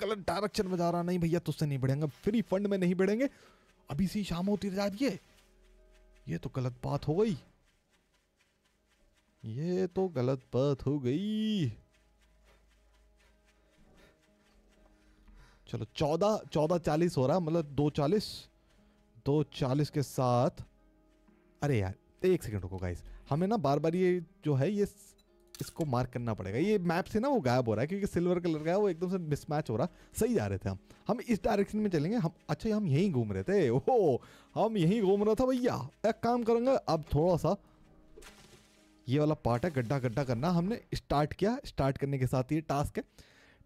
[SPEAKER 1] गलत डायरेक्शन में जा रहा नहीं भैया तुझसे नहीं बढ़ेंगे फ्री फंड में नहीं बढ़ेंगे अभी सी शाम होती जा रही है ये तो गलत बात हो गई ये तो गलत बात हो गई चलो चौदह चौदह चालीस हो रहा मतलब दो चालीस दो चालीस के साथ अरे यार एक सेकंड रुको गाइस हमें ना बार बार ये जो है ये इसको मार्क करना पड़ेगा ये मैप से ना वो गायब हो रहा है क्योंकि सिल्वर कलर का है वो एकदम से मिसमैच हो रहा सही जा रहे थे हम हम इस डायरेक्शन में चलेंगे हम अच्छा हम यहीं घूम रहे थे ओहो हम यहीं घूम रहा था भैया एक काम करूँगा अब थोड़ा सा ये वाला पार्ट है गड्ढा गड्ढा करना हमने स्टार्ट किया स्टार्ट करने के साथ ये टास्क है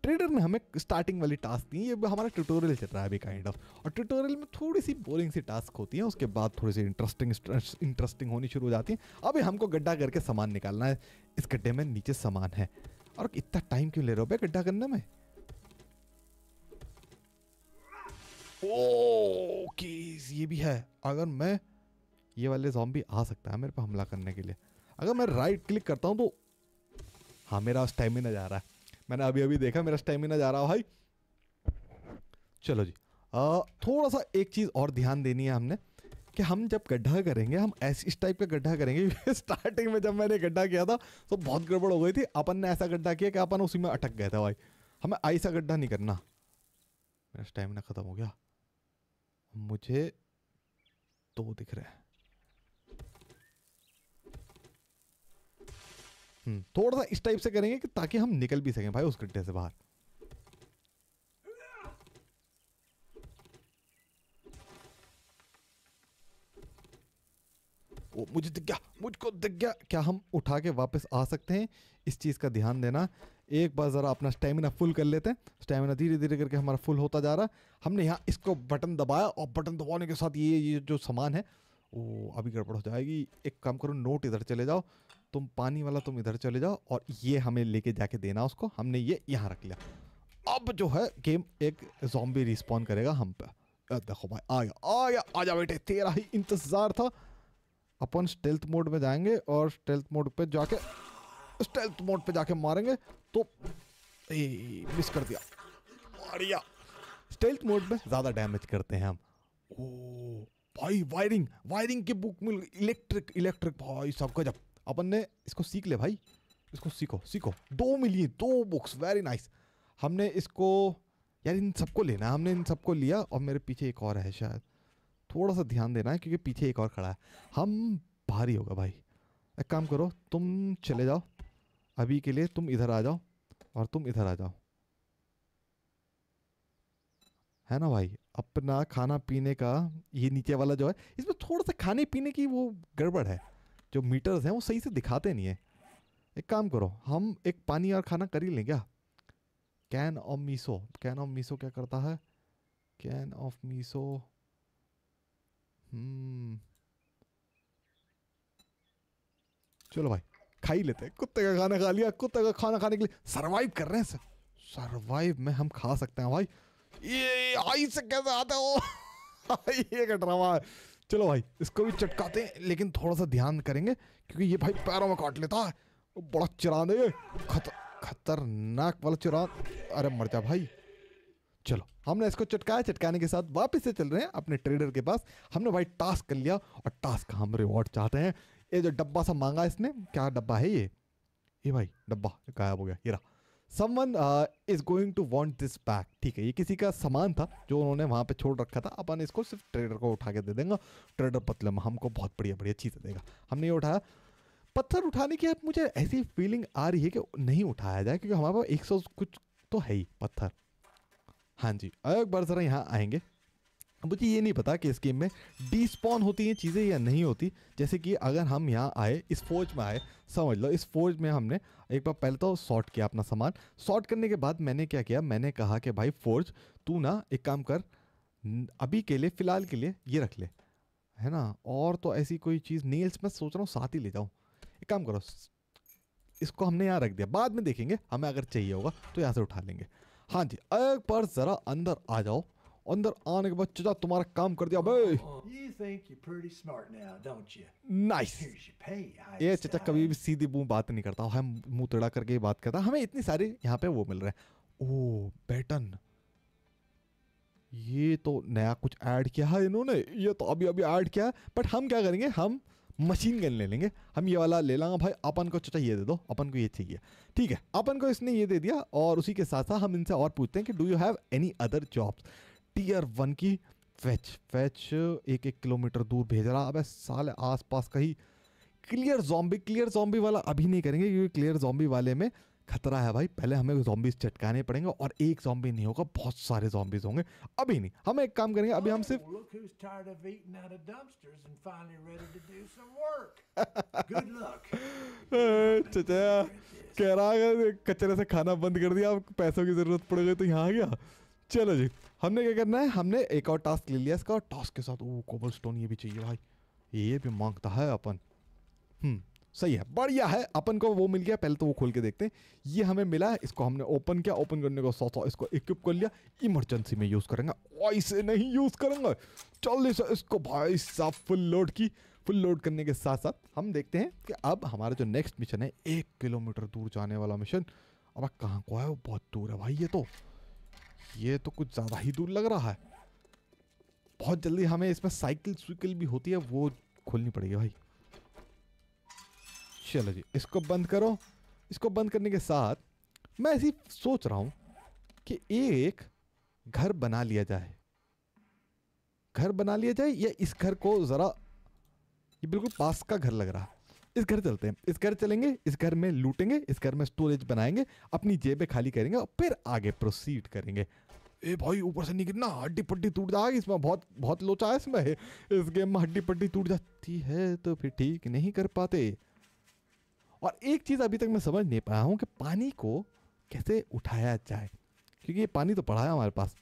[SPEAKER 1] ट्रेडर ने हमें स्टार्टिंग वाली टास्क दी ये हमारा ट्यूटोरियल चल रहा है अभी काइंड ऑफ और ट्यूटोरियल में थोड़ी सी बोरिंग सी टास्क होती है उसके बाद थोड़ी सी इंटरेस्टिंग इंटरेस्टिंग होनी शुरू हो जाती है अभी हमको गड्ढा करके सामान निकालना है इस गड्ढे में नीचे सामान है और इतना टाइम क्यों ले रहे हो भाई गड्ढा करने में ओ, ये भी है अगर मैं ये वाले जॉम आ सकता है मेरे पर हमला करने के लिए अगर मैं राइट क्लिक करता हूँ तो हाँ मेरा स्टेमिना जा रहा है मैंने अभी अभी देखा मेरा स्टेमिना जा रहा भाई चलो जी आ, थोड़ा सा एक चीज़ और ध्यान देनी है हमने कि हम जब गड्ढा करेंगे हम ऐसे इस टाइप का गड्ढा करेंगे स्टार्टिंग में जब मैंने गड्ढा किया था तो बहुत गड़बड़ हो गई थी अपन ने ऐसा गड्ढा किया कि अपन उसी में अटक गए था भाई हमें ऐसा गड्ढा नहीं करना मेरा स्टेमिना ख़त्म हो गया मुझे दो दिख रहे हैं हम्म। थोड़ा सा इस टाइप से करेंगे कि ताकि हम निकल भी सकें भाई उस घंटे से बाहर वो मुझे दिख गया मुझको दिख गया क्या हम उठा के वापस आ सकते हैं इस चीज़ का ध्यान देना एक बार ज़रा अपना स्टेमिना फुल कर लेते हैं स्टेमिना धीरे धीरे करके हमारा फुल होता जा रहा हमने यहाँ इसको बटन दबाया और बटन दबाने के साथ ये ये जो सामान है वो अभी गड़बड़ हो जाएगी एक काम करो नोट इधर चले जाओ तुम पानी वाला तुम इधर चले जाओ और ये हमें लेके जाके देना उसको हमने ये यहाँ रख लिया अब जो है गेम एक जॉम्बी रिस्पॉन्ड करेगा हम पे देखो भाई आ गया आ गया आ जा बेटे तेरा ही इंतज़ार था अपन स्टेल्थ मोड में जाएंगे और स्टेल्थ मोड पे जाके स्टेल्थ मोड पे जाके मारेंगे तो ए, मिस कर दिया बढ़िया स्टेल्थ मोड में ज़्यादा डैमेज करते हैं हम ओ भाई वायरिंग वायरिंग की बुक मिल इलेक्ट्रिक इलेक्ट्रिक भाई सब गजब अपन ने इसको सीख लिया भाई इसको सीखो सीखो दो मिली दो बुक्स वेरी नाइस हमने इसको यार इन सबको लेना हमने इन सबको लिया और मेरे पीछे एक और है शायद थोड़ा सा ध्यान देना है क्योंकि पीछे एक और खड़ा है हम भारी होगा भाई एक काम करो तुम चले जाओ अभी के लिए तुम इधर आ जाओ और तुम इधर आ जाओ है ना भाई अपना खाना पीने का ये नीचे वाला जो है इसमें थोड़ा सा खाने पीने की वो गड़बड़ है जो मीटर्स हैं वो सही से दिखाते नहीं है एक काम करो हम एक पानी और खाना कर ही लें क्या can of miso can of miso क्या करता है कैन ऑफ मीसो चलो भाई खा ही लेते हैं कुत्ते का खाना खा लिया कुत्ते का खाना खाने के लिए सरवाइव कर रहे हैं सर सरवाइव में हम खा सकते हैं भाई ये आई से कैसे आता है वो ये ड्रामा है चलो भाई इसको भी चटकाते हैं लेकिन थोड़ा सा ध्यान करेंगे क्योंकि ये भाई पैरों में काट लेता है बड़ा चिरान है ये खत, खतरनाक वाला चिरान अरे मर जा भाई चलो हमने इसको चटकाया चटकाने के साथ वापस से चल रहे हैं अपने ट्रेडर के पास हमने भाई टास्क कर लिया और टास्क का हम रिवॉर्ड चाहते हैं ये जो डब्बा सा मांगा इसने क्या डब्बा है ये ये भाई डब्बा गायब हो गया हीरा someone is going to want this back ठीक है ये किसी का सामान था जो उन्होंने वहाँ पे छोड़ रखा था अपन इसको सिर्फ ट्रेडर को उठा के दे देंगे ट्रेडर पतलम हमको बहुत बढ़िया बढ़िया चीज़ देगा हमने ये उठाया पत्थर उठाने की अब मुझे ऐसी फीलिंग आ रही है कि नहीं उठाया जाए क्योंकि हमारे पास एक सौ कुछ तो है ही पत्थर हाँ जी एक बार ज़रा यहाँ आएंगे मुझे ये नहीं पता कि इस गेम में डिस्पॉन होती हैं चीज़ें या नहीं होती जैसे कि अगर हम यहाँ आए इस फौज में आए समझ लो इस फौज में हमने एक बार पहले तो सॉर्ट किया अपना सामान सॉर्ट करने के बाद मैंने क्या किया मैंने कहा कि भाई फौज तू ना एक काम कर अभी के लिए फ़िलहाल के लिए ये रख ले है ना और तो ऐसी कोई चीज़ नेल्स मैं सोच रहा हूँ साथ ही ले जाऊँ एक काम करो इसको हमने यहाँ रख दिया बाद में देखेंगे हमें अगर चाहिए होगा तो यहाँ से उठा लेंगे हाँ जी एक बार ज़रा अंदर आ जाओ अंदर आने के बाद चचा तुम्हारा काम कर दिया oh, भाई oh, oh. You think you're pretty smart now, don't you? Nice. ये चचा कभी भी सीधी मुंह बात नहीं करता हम मुंह टेढ़ा करके बात करता हमें इतनी सारी यहाँ पे वो मिल रहे हैं ओ बैटन ये तो नया कुछ ऐड किया है इन्होंने ये तो अभी अभी ऐड किया है बट हम क्या करेंगे हम मशीन गन ले लेंगे हम ये वाला ले लाएंगे भाई अपन को चचा ये दे दो अपन को ये चाहिए ठीक है अपन को इसने ये दे दिया और उसी के साथ साथ हम इनसे और पूछते हैं कि do you have any other jobs tier one की फैच फैच एक एक किलोमीटर दूर भेज रहा अब साल पास का ही क्लियर जॉम्बी क्लियर जॉम्बी वाला अभी नहीं करेंगे क्योंकि क्लियर जॉम्बी वाले में खतरा है भाई पहले हमें जॉम्बीज चटकाने पड़ेंगे और एक जॉम्बी नहीं होगा बहुत सारे जॉम्बीज होंगे अभी नहीं हम एक काम करेंगे अभी हम सिर्फ oh, चचा कह रहा है कचरे से खाना बंद कर दिया अब पैसों की जरूरत पड़ गई तो यहाँ आ गया चलो जी हमने क्या करना है हमने एक और टास्क ले लिया इसका और टास्क के साथ वो कोबल स्टोन ये भी चाहिए भाई ये भी मांगता है अपन हम्म, सही है बढ़िया है अपन को वो मिल गया पहले तो वो खोल के देखते हैं ये हमें मिला है इसको हमने ओपन किया ओपन करने को सौ सौ इसको इक्विप कर लिया इमरजेंसी में यूज़ करेंगे वैसे नहीं यूज़ करेंगे चल सर इसको भाई साफ फुल लोड की फुल लोड करने के साथ साथ हम देखते हैं कि अब हमारा जो नेक्स्ट मिशन है एक किलोमीटर दूर जाने वाला मिशन अब कहाँ को है वो बहुत दूर है भाई ये तो ये तो कुछ ज़्यादा ही दूर लग रहा है बहुत जल्दी हमें इसमें साइकिल सुइकिल भी होती है वो खोलनी पड़ेगी भाई चलो जी इसको बंद करो इसको बंद करने के साथ मैं ऐसी सोच रहा हूँ कि एक घर बना लिया जाए घर बना लिया जाए या इस घर को ज़रा ये बिल्कुल पास का घर लग रहा है इस घर चलते हैं इस घर चलेंगे इस घर में लूटेंगे इस घर में स्टोरेज बनाएंगे अपनी जेबें खाली करेंगे और फिर आगे प्रोसीड करेंगे ए भाई ऊपर से नहीं गिरना हड्डी पट्टी टूट जाएगी इसमें बहुत बहुत लोचा है इसमें इस गेम में हड्डी पट्टी टूट जाती है तो फिर ठीक नहीं कर पाते और एक चीज़ अभी तक मैं समझ नहीं पाया हूँ कि पानी को कैसे उठाया जाए क्योंकि ये पानी तो पड़ा है हमारे पास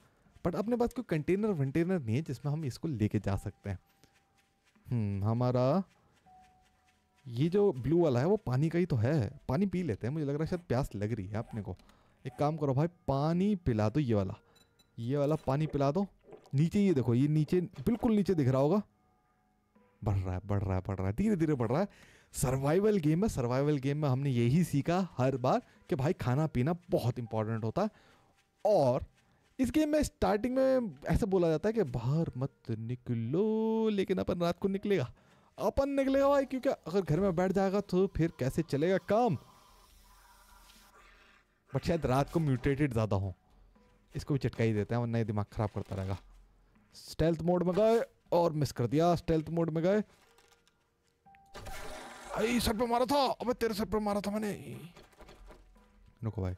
[SPEAKER 1] बट अपने पास कोई कंटेनर वंटेनर नहीं है जिसमें हम इसको लेके जा सकते हैं हम्म, हमारा ये जो ब्लू वाला है वो पानी का ही तो है पानी पी लेते हैं मुझे लग रहा है शायद प्यास लग रही है अपने को एक काम करो भाई पानी पिला दो ये वाला ये वाला पानी पिला दो नीचे ये देखो ये नीचे बिल्कुल नीचे दिख रहा होगा बढ़ रहा है बढ़ रहा है बढ़ रहा है धीरे धीरे बढ़ रहा है सर्वाइवल गेम में सर्वाइवल गेम में हमने यही सीखा हर बार कि भाई खाना पीना बहुत इंपॉर्टेंट होता है और इस गेम में स्टार्टिंग में ऐसा बोला जाता है कि बाहर मत निकलो लेकिन अपन रात को निकलेगा अपन निकलेगा भाई क्योंकि अगर घर में बैठ जाएगा तो फिर कैसे चलेगा काम बट शायद रात को म्यूटेटेड ज़्यादा हो इसको भी चटका ही देते हैं वरना ये दिमाग ख़राब करता रहेगा स्टेल्थ मोड में गए और मिस कर दिया स्टेल्थ मोड में गए भाई सर पे मारा था अबे तेरे सर पे मारा था मैंने रुको भाई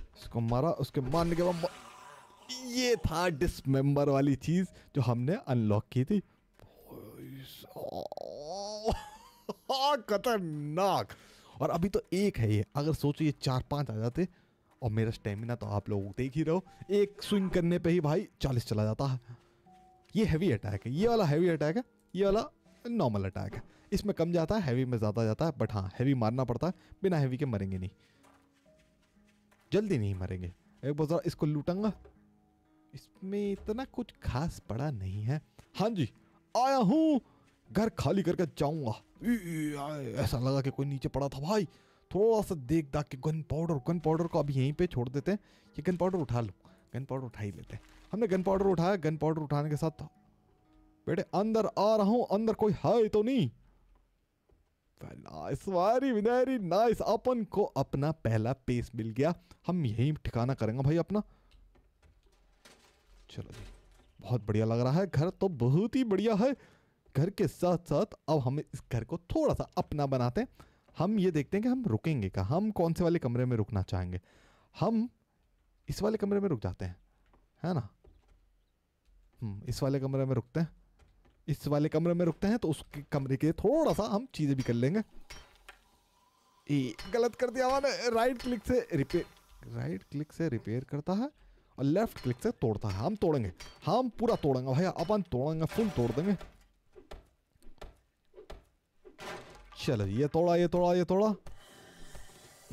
[SPEAKER 1] इसको मारा उसके मारने के बाद ये था डिसमेंबर वाली चीज़ जो हमने अनलॉक की थी हाँ, खतरनाक और अभी तो एक है ये अगर सोचो ये चार पांच आ जाते और मेरा स्टेमिना तो आप लोग देख ही रहो एक स्विंग करने पे ही भाई चालीस चला जाता है ये हैवी अटैक है ये वाला हैवी अटैक है ये वाला नॉर्मल अटैक है इसमें कम जाता है हैवी में ज़्यादा जाता है बट हाँ हैवी मारना पड़ता है बिना हैवी के मरेंगे नहीं जल्दी नहीं मरेंगे एक बार ज़रा इसको लूटूंगा इसमें इतना कुछ खास पड़ा नहीं है हाँ जी आया हूँ घर खाली करके जाऊंगा ऐसा लगा कि कोई नीचे पड़ा था भाई थोड़ा सा देख दाख के गन पाउडर गन पाउडर को अभी यहीं पे छोड़ देते हैं कि गन पाउडर उठा लो गन पाउडर उठा ही लेते हैं हमने गन पाउडर उठाया गन पाउडर उठाने के साथ बेटे अंदर आ रहा हूँ अंदर कोई है तो नहीं नाइस वारी नाइस अपन को अपना पहला पेस मिल गया हम यही ठिकाना करेंगे भाई अपना चलो जी बहुत बढ़िया लग रहा है घर तो बहुत ही बढ़िया है घर के साथ साथ अब हम इस घर को थोड़ा सा अपना बनाते हैं हम ये देखते हैं कि हम रुकेंगे का हम कौन से वाले कमरे में रुकना चाहेंगे हम इस वाले कमरे में रुक जाते हैं है ना हम्म, इस वाले कमरे में रुकते हैं इस वाले कमरे में रुकते हैं तो उसके कमरे के थोड़ा सा हम चीज़ें भी कर लेंगे ए, गलत कर दिया मैंने राइट क्लिक से रिपेयर राइट क्लिक से रिपेयर करता है और लेफ्ट क्लिक से तोड़ता है हम तोड़ेंगे हम पूरा तोड़ेंगे भैया अपन तोड़ेंगे फुल तोड़ देंगे चलो ये तोड़ा ये तोड़ा ये तोड़ा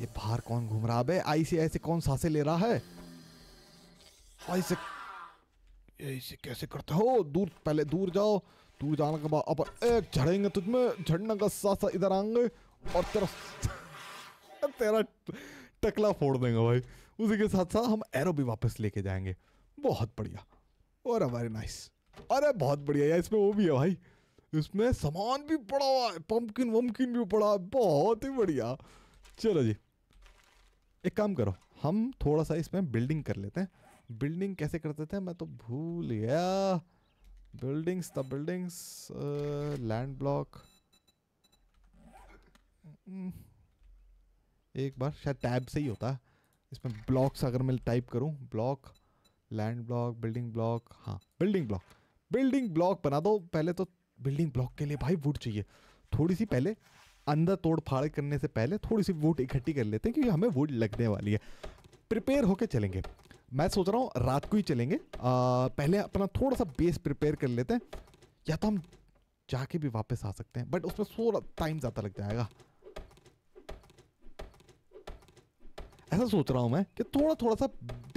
[SPEAKER 1] ये बाहर कौन घूम रहा है आई से ऐसे कौन सांसें ले रहा है ऐसे ऐसे कैसे करते हो दूर पहले दूर जाओ दूर जाने के बाद अब एक झड़ेंगे तुझमें झड़ने का साथ साथ इधर आएंगे और तेरा तेरा टकला फोड़ देंगे भाई उसी के साथ साथ हम एरो भी वापस लेके जाएंगे बहुत बढ़िया और वेरी नाइस अरे बहुत बढ़िया यार इसमें वो भी है भाई इसमें सामान भी पड़ा हुआ है पम्पकिन वम्पकिन भी पड़ा है बहुत ही बढ़िया चलो जी एक काम करो हम थोड़ा सा इसमें बिल्डिंग कर लेते हैं बिल्डिंग कैसे करते थे मैं तो भूल गया buildings the buildings land block एक बार शायद टैब से ही होता है इसमें ब्लॉक्स अगर मैं टाइप करूं block land block building block हाँ बिल्डिंग ब्लॉक बिल्डिंग ब्लॉक बना दो पहले तो बिल्डिंग ब्लॉक के लिए भाई वुड चाहिए थोड़ी सी पहले अंदर तोड़ फाड़ करने से पहले थोड़ी सी वुड इकट्ठी कर लेते हैं क्योंकि हमें वुड लगने वाली है प्रिपेयर होके चलेंगे मैं सोच रहा हूँ रात को ही चलेंगे आ, पहले अपना थोड़ा सा बेस प्रिपेयर कर लेते हैं या तो हम जाके भी वापस आ सकते हैं बट उसमें थोड़ा टाइम ज़्यादा लग जाएगा ऐसा सोच रहा हूँ मैं कि थोड़ा थोड़ा सा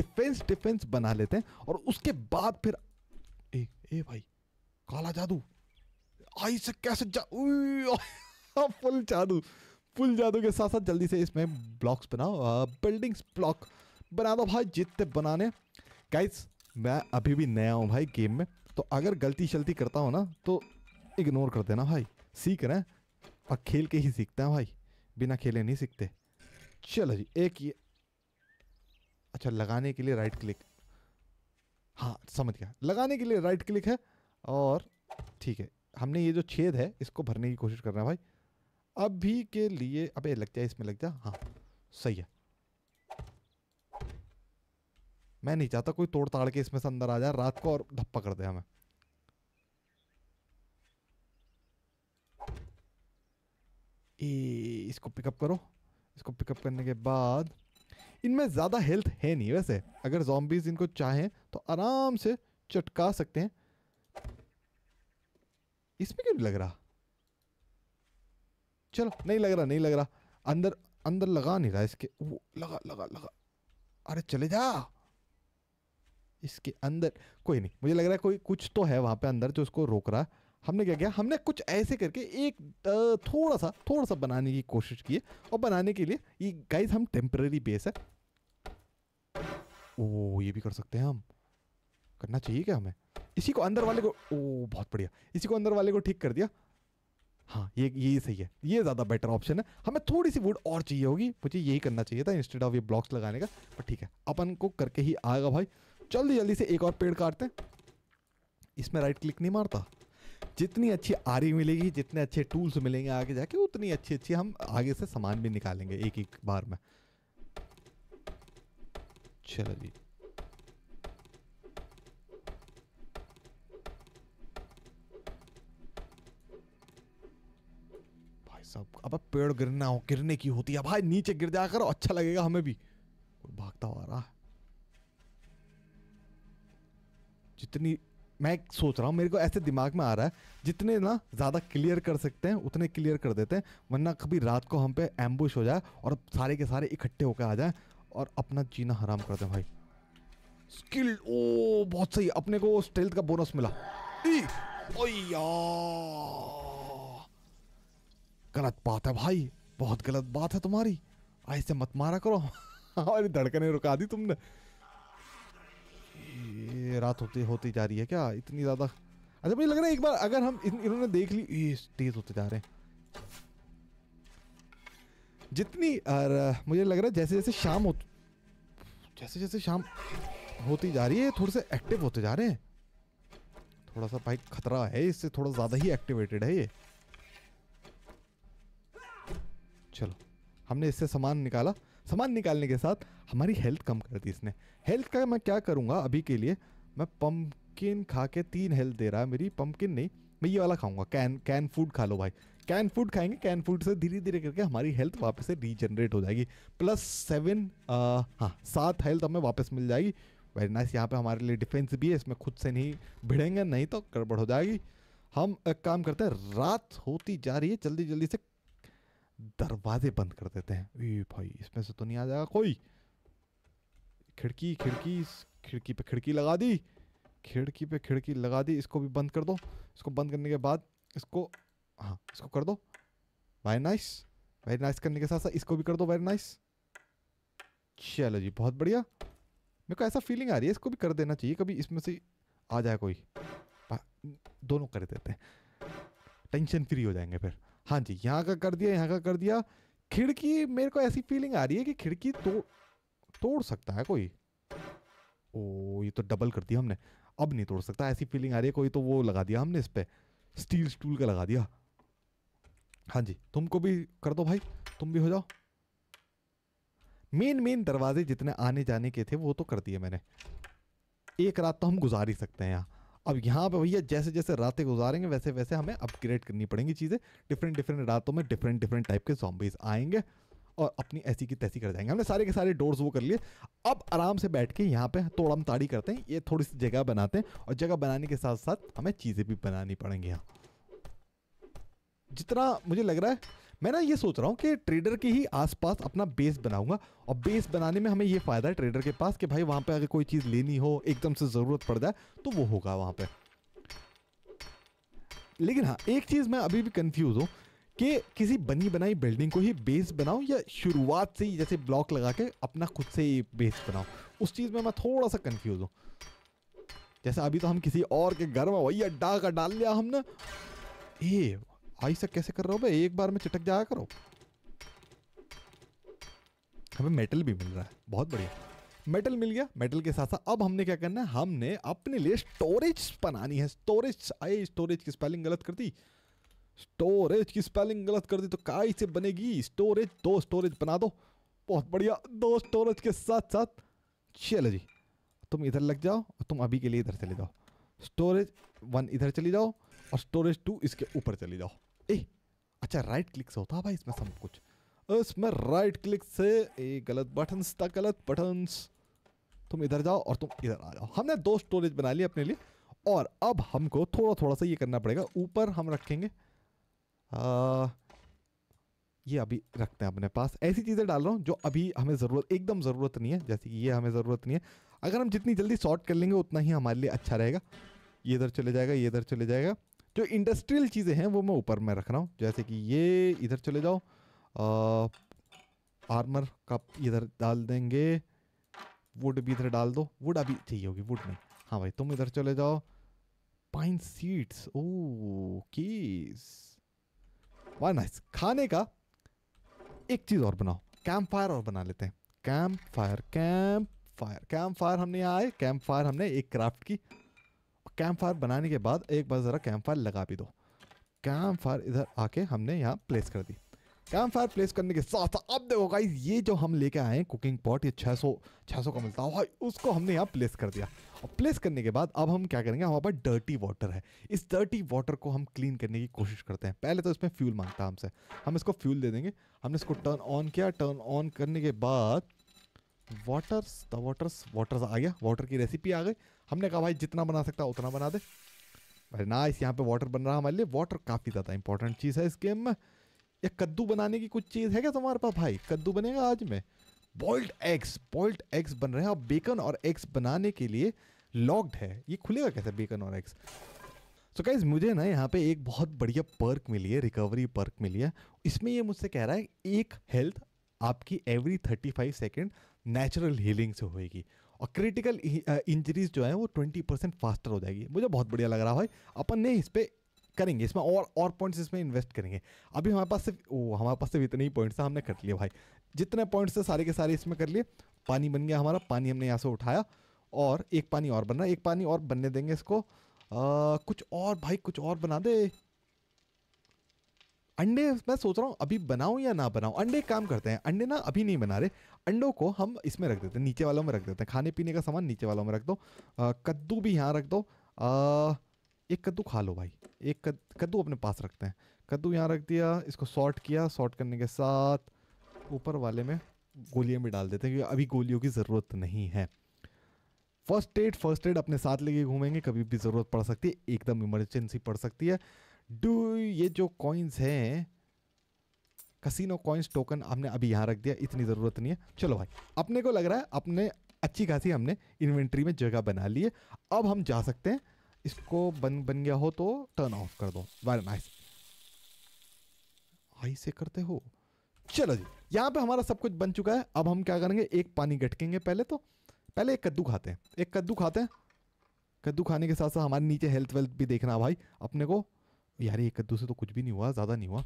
[SPEAKER 1] डिफेंस डिफेंस बना लेते हैं और उसके बाद फिर ए ए भाई काला जादू आई से कैसे जा हाँ, फुल जादू फुल जादू के साथ साथ जल्दी से इसमें ब्लॉक्स बनाओ बिल्डिंग्स ब्लॉक बना दो भाई जितने बनाने गाइस मैं अभी भी नया हूँ भाई गेम में तो अगर गलती शलती करता हूँ ना तो इग्नोर कर देना भाई सीख रहे हैं और खेल के ही सीखते हैं भाई बिना खेले नहीं सीखते चलो जी एक ये अच्छा लगाने के लिए राइट क्लिक हाँ समझ गया लगाने के लिए राइट क्लिक है और ठीक है हमने ये जो छेद है इसको भरने की कोशिश करना भाई अभी के लिए अबे लग जाए इसमें लग जाए हाँ सही है मैं नहीं चाहता कोई तोड़ ताड़ के इसमें से अंदर आ जाए रात को और धप्पा कर दे हमें ए, इसको पिकअप करो इसको पिकअप करने के बाद इनमें ज़्यादा हेल्थ है नहीं वैसे अगर जॉम्बीज इनको चाहें तो आराम से चटका सकते हैं इसमें क्यों नहीं लग रहा चलो नहीं लग रहा नहीं लग रहा अंदर अंदर लगा नहीं रहा इसके वो लगा लगा लगा अरे चले जा इसके अंदर कोई नहीं मुझे लग रहा है कोई कुछ तो है वहां पे अंदर जो उसको रोक रहा है हमने क्या किया हमने कुछ ऐसे करके एक थोड़ा सा थोड़ा सा बनाने की कोशिश की है और बनाने के लिए ये गाइस हम टेम्प्रेरी बेस है ओ ये भी कर सकते हैं हम करना चाहिए क्या हमें इसी को अंदर वाले को ओ बहुत बढ़िया इसी को अंदर वाले को ठीक कर दिया हाँ ये ये सही है ये ज़्यादा बेटर ऑप्शन है हमें थोड़ी सी वुड और चाहिए होगी मुझे यही करना चाहिए था इंस्टेड ऑफ ये ब्लॉक्स लगाने का पर ठीक है अपन को करके ही आएगा भाई जल्दी जल्दी से एक और पेड़ काटते हैं इसमें राइट क्लिक नहीं मारता जितनी अच्छी आरी मिलेगी जितने अच्छे टूल्स मिलेंगे आगे जाके उतनी अच्छी अच्छी हम आगे से सामान भी निकालेंगे एक एक बार में चलो जी सब अब पेड़ गिरना हो गिरने की होती है भाई नीचे गिर जा करो अच्छा लगेगा हमें भी भागता हुआ रहा जितनी मैं सोच रहा हूँ मेरे को ऐसे दिमाग में आ रहा है जितने ना ज़्यादा क्लियर कर सकते हैं उतने क्लियर कर देते हैं वरना कभी रात को हम पे एम्बुश हो जाए और सारे के सारे इकट्ठे होकर आ जाएं और अपना जीना हराम कर दें भाई स्किल ओ बहुत सही अपने को स्टेल्थ का बोनस मिला ओ यार गलत बात है भाई बहुत गलत बात है तुम्हारी ऐसे मत मारा करो हमारी धड़कने रुका दी तुमने ये रात होती होती जा रही है क्या इतनी ज़्यादा अच्छा मुझे लग रहा है एक बार अगर हम इन, इन्होंने देख ली तेज होते जा रहे हैं जितनी और मुझे लग रहा है जैसे जैसे शाम हो जैसे जैसे शाम होती जा रही है थोड़े से एक्टिव होते जा रहे हैं थोड़ा सा भाई खतरा है इससे थोड़ा ज़्यादा ही एक्टिवेटेड है ये चलो हमने इससे सामान निकाला सामान निकालने के साथ हमारी हेल्थ कम कर दी इसने हेल्थ का मैं क्या करूँगा अभी के लिए मैं पम्पकिन खा के तीन हेल्थ दे रहा है मेरी पम्पकिन नहीं मैं ये वाला खाऊंगा कैन कैन फूड खा लो भाई कैन फूड खाएंगे कैन फूड से धीरे धीरे करके हमारी हेल्थ वापस से रीजनरेट हो जाएगी प्लस सेवन हाँ सात हेल्थ हमें वापस मिल जाएगी वेरी नाइस यहाँ पे हमारे लिए डिफेंस भी है इसमें खुद से नहीं भिड़ेंगे नहीं तो गड़बड़ हो जाएगी हम एक काम करते हैं रात होती जा रही है जल्दी जल्दी से दरवाजे बंद कर देते हैं ए भाई इसमें से तो नहीं आ जाएगा कोई खिड़की खिड़की खिड़की पे खिड़की लगा दी खिड़की पे खिड़की लगा दी इसको भी बंद कर दो इसको बंद करने के बाद इसको हाँ इसको कर दो वेरी नाइस वेरी नाइस करने के साथ साथ इसको भी कर दो वेरी नाइस चलो जी बहुत बढ़िया मेरे को ऐसा फीलिंग आ रही है इसको भी कर देना चाहिए कभी इसमें से आ जाए कोई दोनों कर देते हैं टेंशन फ्री हो जाएंगे फिर हाँ जी यहाँ का कर दिया यहाँ का कर दिया खिड़की मेरे को ऐसी फीलिंग आ रही है कि खिड़की तो तोड़ सकता है कोई ओ ये तो डबल कर दिया हमने अब नहीं तोड़ सकता ऐसी फीलिंग आ रही है कोई तो वो लगा दिया हमने इस पर स्टील स्टूल का लगा दिया हाँ जी तुमको भी कर दो भाई तुम भी हो जाओ मेन मेन दरवाजे जितने आने जाने के थे वो तो कर दिए मैंने एक रात तो हम गुजार ही सकते हैं यहाँ अब यहाँ पे भैया जैसे जैसे रातें गुजारेंगे वैसे वैसे हमें अपग्रेड करनी पड़ेंगी चीज़ें डिफरेंट डिफरेंट रातों में डिफरेंट डिफरेंट टाइप के जॉम्बीज आएंगे और अपनी ऐसी की तैसी कर जाएंगे हमने सारे के सारे डोर्स वो कर लिए अब आराम से बैठ के यहाँ पे तोड़म ताड़ी करते हैं ये थोड़ी सी जगह बनाते हैं और जगह बनाने के साथ साथ हमें चीज़ें भी बनानी पड़ेंगी यहाँ जितना मुझे लग रहा है मैं ना ये सोच रहा हूँ कि ट्रेडर के ही आसपास अपना बेस बनाऊंगा और बेस बनाने में हमें ये फ़ायदा है ट्रेडर के पास कि भाई वहां पे अगर कोई चीज़ लेनी हो एकदम से ज़रूरत पड़ जाए तो वो होगा वहां पे लेकिन हाँ एक चीज़ मैं अभी भी कंफ्यूज हूँ कि किसी बनी बनाई बिल्डिंग को ही बेस बनाऊं या शुरुआत से ही जैसे ब्लॉक लगा के अपना खुद से ही बेस बनाऊं उस चीज़ में मैं थोड़ा सा कंफ्यूज हूँ जैसे अभी तो हम किसी और के घर में वही अड्डा का डाल लिया हमने ए भाई से कैसे कर रहे हो भाई एक बार में चिटक जाया करो हमें मेटल भी मिल रहा है बहुत बढ़िया मेटल मिल गया मेटल के साथ साथ अब हमने क्या करना है हमने अपने लिए स्टोरेज बनानी है स्टोरेज आए स्टोरेज की स्पेलिंग गलत कर दी स्टोरेज की स्पेलिंग गलत कर दी तो का से बनेगी स्टोरेज दो स्टोरेज बना दो बहुत बढ़िया दो स्टोरेज के साथ साथ चलो जी तुम इधर लग जाओ और तुम अभी के लिए इधर चले जाओ स्टोरेज वन इधर चली जाओ और स्टोरेज टू इसके ऊपर चली जाओ ए अच्छा राइट क्लिक से होता है भाई इसमें सब कुछ इसमें राइट क्लिक से ए गलत बटन्स था गलत बटन्स तुम इधर जाओ और तुम इधर आ जाओ हमने दो स्टोरेज बना लिया अपने लिए और अब हमको थोड़ा थोड़ा सा ये करना पड़ेगा ऊपर हम रखेंगे आ, ये अभी रखते हैं अपने पास ऐसी चीज़ें डाल रहा हूँ जो अभी हमें ज़रूरत एकदम ज़रूरत नहीं है जैसे कि ये हमें ज़रूरत नहीं है अगर हम जितनी जल्दी शॉर्ट कर लेंगे उतना ही हमारे लिए अच्छा रहेगा ये इधर चले जाएगा ये इधर चले जाएगा जो इंडस्ट्रियल चीज़ें हैं वो मैं ऊपर में रख रहा हूँ जैसे कि ये इधर चले जाओ आ, आर्मर का इधर डाल देंगे वुड भी इधर डाल दो वुड अभी चाहिए होगी वुड नहीं हाँ भाई तुम इधर चले जाओ पाइन सीड्स ओ कीस वाह नाइस खाने का एक चीज़ और बनाओ कैंप फायर और बना लेते हैं campfire campfire campfire हमने यहाँ आए कैंप फायर हमने एक क्राफ्ट की कैंप फायर बनाने के बाद एक बार ज़रा कैंप फायर लगा भी दो कैंप फायर इधर आके हमने यहाँ प्लेस कर दी कैंप फायर प्लेस करने के साथ साथ अब देखो गाइज ये जो हम लेके आए हैं कुकिंग पॉट ये 600 600 का मिलता है उसको हमने यहाँ प्लेस कर दिया और प्लेस करने के बाद अब हम क्या करेंगे हमारे पास डर्टी वाटर है इस डर्टी वाटर को हम क्लीन करने की कोशिश करते हैं पहले तो इसमें फ्यूल मांगता है हमसे हम इसको फ्यूल दे देंगे हमने इसको टर्न ऑन किया टर्न ऑन करने के बाद वाटर्स द वाटर्स वाटर्स आ गया वाटर की रेसिपी आ गई हमने कहा भाई जितना बना सकता उतना बना दे अरे नाइस यहाँ पे वाटर बन रहा है हमारे लिए वाटर काफ़ी ज़्यादा इंपॉर्टेंट चीज़ है इस गेम में या कद्दू बनाने की कुछ चीज़ है क्या तुम्हारे पास भाई कद्दू बनेगा आज में बॉइल्ड एग्स बॉइल्ड एग्स बन रहे हैं अब बेकन और एग्स बनाने के लिए लॉक्ड है ये खुलेगा कैसे बेकन और एग्स सो कैसे मुझे ना यहाँ पे एक बहुत बढ़िया पर्क मिली है रिकवरी पर्क मिली है इसमें ये मुझसे कह रहा है एक हेल्थ आपकी every thirty five second natural healing से होएगी और क्रिटिकल इंजरीज uh, जो है वो ट्वेंटी परसेंट फास्टर हो जाएगी मुझे बहुत बढ़िया लग रहा है भाई अपन ने इस पर करेंगे इसमें और और पॉइंट्स इसमें इन्वेस्ट करेंगे अभी हमारे पास सिर्फ ओ हमारे पास सिर्फ इतने ही पॉइंट्स हैं हमने कर लिए भाई जितने पॉइंट्स थे सारे के सारे इसमें कर लिए पानी बन गया हमारा पानी हमने यहाँ से उठाया और एक पानी और बन रहा है एक पानी और बनने देंगे इसको आ, कुछ और भाई कुछ और बना दे अंडे मैं सोच रहा हूँ अभी बनाऊँ या ना बनाऊँ अंडे काम करते हैं अंडे ना अभी नहीं बना रहे अंडों को हम इसमें रख देते हैं नीचे वालों में रख देते हैं खाने पीने का सामान नीचे वालों में रख दो कद्दू भी यहाँ रख दो आ, एक कद्दू खा लो भाई एक कद्दू अपने पास रखते हैं कद्दू यहाँ रख दिया इसको सॉर्ट किया सॉर्ट करने के साथ ऊपर वाले में गोलियाँ भी डाल देते हैं क्योंकि अभी गोलियों की ज़रूरत नहीं है फर्स्ट एड फर्स्ट एड अपने साथ लेके घूमेंगे कभी भी ज़रूरत पड़ सकती है एकदम इमरजेंसी पड़ सकती है डू ये जो कॉइन्स हैं कसिनो कॉइन्स टोकन हमने अभी यहाँ रख दिया इतनी ज़रूरत नहीं है चलो भाई अपने को लग रहा है अपने अच्छी खासी हमने इन्वेंट्री में जगह बना ली है अब हम जा सकते हैं इसको बन बन गया हो तो टर्न ऑफ कर दो वेरी नाइस आई से करते हो चलो जी यहाँ पे हमारा सब कुछ बन चुका है अब हम क्या करेंगे एक पानी गटकेंगे पहले तो पहले एक कद्दू खाते हैं एक कद्दू खाते हैं कद्दू खाने के साथ साथ हमारे नीचे हेल्थ वेल्थ भी देखना भाई अपने को यार एक कद्दू से तो कुछ भी नहीं हुआ ज़्यादा नहीं हुआ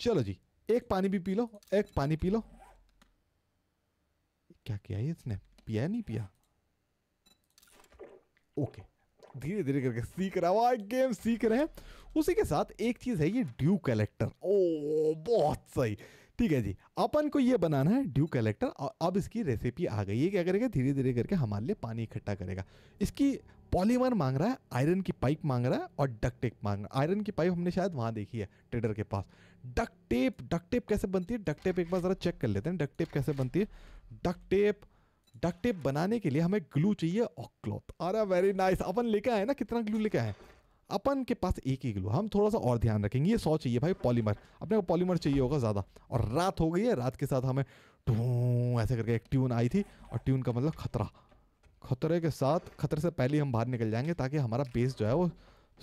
[SPEAKER 1] चलो जी एक पानी भी पी लो एक पानी पी लो क्या किया ये इसने पिया नहीं पिया ओके धीरे धीरे करके सीख रहा हूँ गेम सीख रहे हैं उसी के साथ एक चीज़ है ये ड्यू कलेक्टर ओ बहुत सही ठीक है जी अपन को ये बनाना है ड्यू कलेक्टर और अब इसकी रेसिपी आ गई है क्या करेगा धीरे धीरे करके हमारे लिए पानी इकट्ठा करेगा इसकी पॉलीमर मांग रहा है आयरन की पाइप मांग रहा है और डक टेप मांग रहा है आयरन की पाइप हमने शायद वहाँ देखी है ट्रेडर के पास डक टेप डक टेप कैसे बनती है डक टेप एक बार ज़रा चेक कर लेते हैं डक टेप कैसे बनती है डक टेप डक टेप बनाने के लिए हमें ग्लू चाहिए और क्लॉथ अरे वेरी नाइस अपन लेके आए ना कितना ग्लू लेके आए अपन के पास एक ही ग्लू हम थोड़ा सा और ध्यान रखेंगे ये सौ चाहिए भाई पॉलीमर अपने को पॉलीमर चाहिए होगा ज़्यादा और रात हो गई है रात के साथ हमें टू ऐसे करके एक ट्यून आई थी और ट्यून का मतलब खतरा खतरे के साथ खतरे से पहले हम बाहर निकल जाएंगे ताकि हमारा बेस जो है वो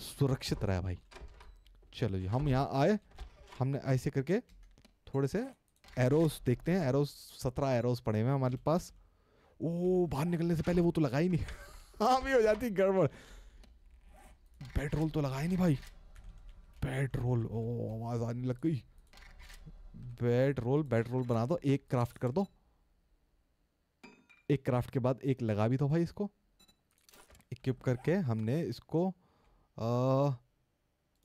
[SPEAKER 1] सुरक्षित रहे भाई चलो जी हम यहाँ आए हमने ऐसे करके थोड़े से एरोस देखते हैं एरोस सत्रह एरोस पड़े हुए हैं हमारे पास ओ बाहर निकलने से पहले वो तो लगा ही नहीं हाँ भी हो जाती गड़बड़ पेट्रोल तो लगाया नहीं भाई पेट्रोल ओ आवाज़ आने लग गई पेट्रोल पेट्रोल बना दो एक क्राफ्ट कर दो एक क्राफ्ट के बाद एक लगा भी दो भाई इसको इक्विप करके हमने इसको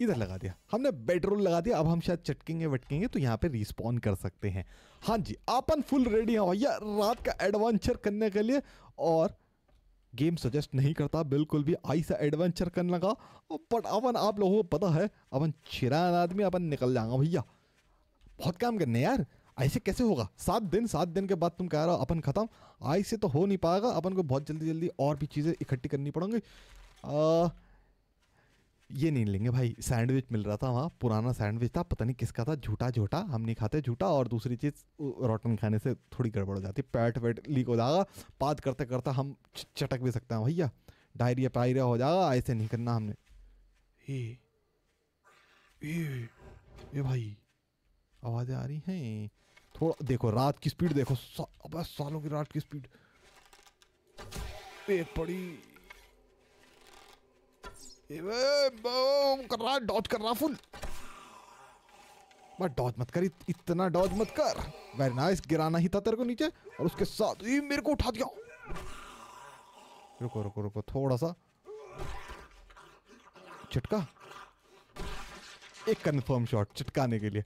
[SPEAKER 1] इधर लगा दिया हमने पेट्रोल लगा दिया अब हम शायद चटकेंगे वटकेंगे तो यहाँ पे रिस्पॉन कर सकते हैं हाँ जी आपन फुल रेडी हैं भैया रात का एडवेंचर करने के लिए और गेम सजेस्ट नहीं करता बिल्कुल भी आई से एडवेंचर करने लगा बट अपन आप लोगों को पता है अपन छिरा आदमी अपन निकल जाएगा भैया बहुत काम करने यार ऐसे कैसे होगा सात दिन सात दिन के बाद तुम कह रहे हो अपन ख़त्म आई से तो हो नहीं पाएगा अपन को बहुत जल्दी जल्दी और भी चीज़ें इकट्ठी करनी पड़ेंगी ये नहीं लेंगे भाई सैंडविच मिल रहा था वहाँ पुराना सैंडविच था पता नहीं किसका था झूठा झूठा हम नहीं खाते झूठा और दूसरी चीज़ रोटन खाने से थोड़ी गड़बड़ हो जाती पैट वैट लीक हो जाएगा बात करते करते हम चटक भी सकते हैं भैया डायरिया पायरिया हो जाएगा ऐसे नहीं करना हमने ए, ए, ए भाई आवाज़ें आ रही हैं थोड़ा देखो रात की स्पीड देखो सा, अब सालों की रात की स्पीड एक पड़ी कर रहा डॉट कर रहा फुल डॉज मत कर इतना डॉज मत कर वेरी नाइस गिराना ही था तेरे को नीचे और उसके साथ ये मेरे को उठा दिया रुको रुको रुको थोड़ा सा चटका एक कंफर्म शॉट चटकाने के लिए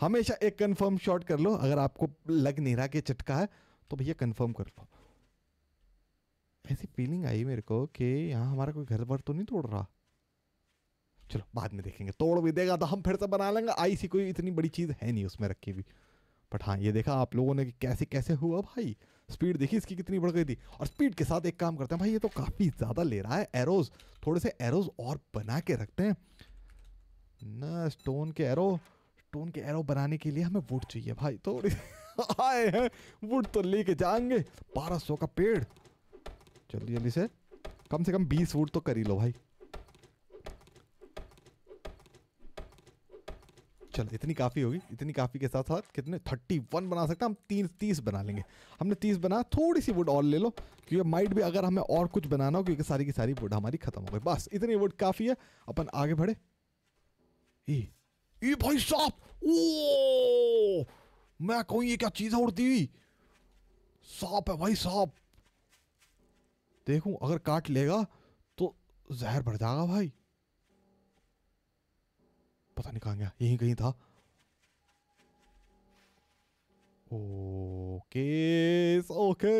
[SPEAKER 1] हमेशा एक कंफर्म शॉट कर लो अगर आपको लग नहीं रहा कि चटका है तो भैया कंफर्म कर लो ऐसी फीलिंग आई मेरे को कि यहाँ हमारा कोई घर बार तो नहीं तोड़ रहा चलो बाद में देखेंगे तोड़ भी देगा तो हम फिर से बना लेंगे आई सी कोई इतनी बड़ी चीज़ है नहीं उसमें रखी हुई बट हाँ ये देखा आप लोगों ने कि कैसे कैसे हुआ भाई स्पीड देखी इसकी कितनी बढ़ गई थी और स्पीड के साथ एक काम करते हैं भाई ये तो काफ़ी ज़्यादा ले रहा है एरोज थोड़े से एरोज और बना के रखते हैं न स्टोन के एरो स्टोन के एरो बनाने के लिए हमें वुड चाहिए भाई थोड़ी आए हैं वुड तो लेके जाएंगे बारह सौ का पेड़ जल्दी जल्दी से कम से कम बीस वुड तो कर ही लो भाई चलो इतनी काफ़ी होगी इतनी काफ़ी के साथ साथ कितने थर्टी वन बना सकते हैं हम तीन तीस बना लेंगे हमने तीस बना थोड़ी सी वुड और ले लो क्योंकि माइट भी अगर हमें और कुछ बनाना हो क्योंकि सारी की सारी वुड हमारी ख़त्म हो गई बस इतनी वुड काफ़ी है अपन आगे बढ़े ई ई भाई साहब ओ मैं कहूँ ये क्या चीज़ उड़ती हुई साफ है भाई साहब देखूँ अगर काट लेगा तो जहर बढ़ जाएगा भाई पता नहीं कहाँ गया यहीं कहीं था ओके ओके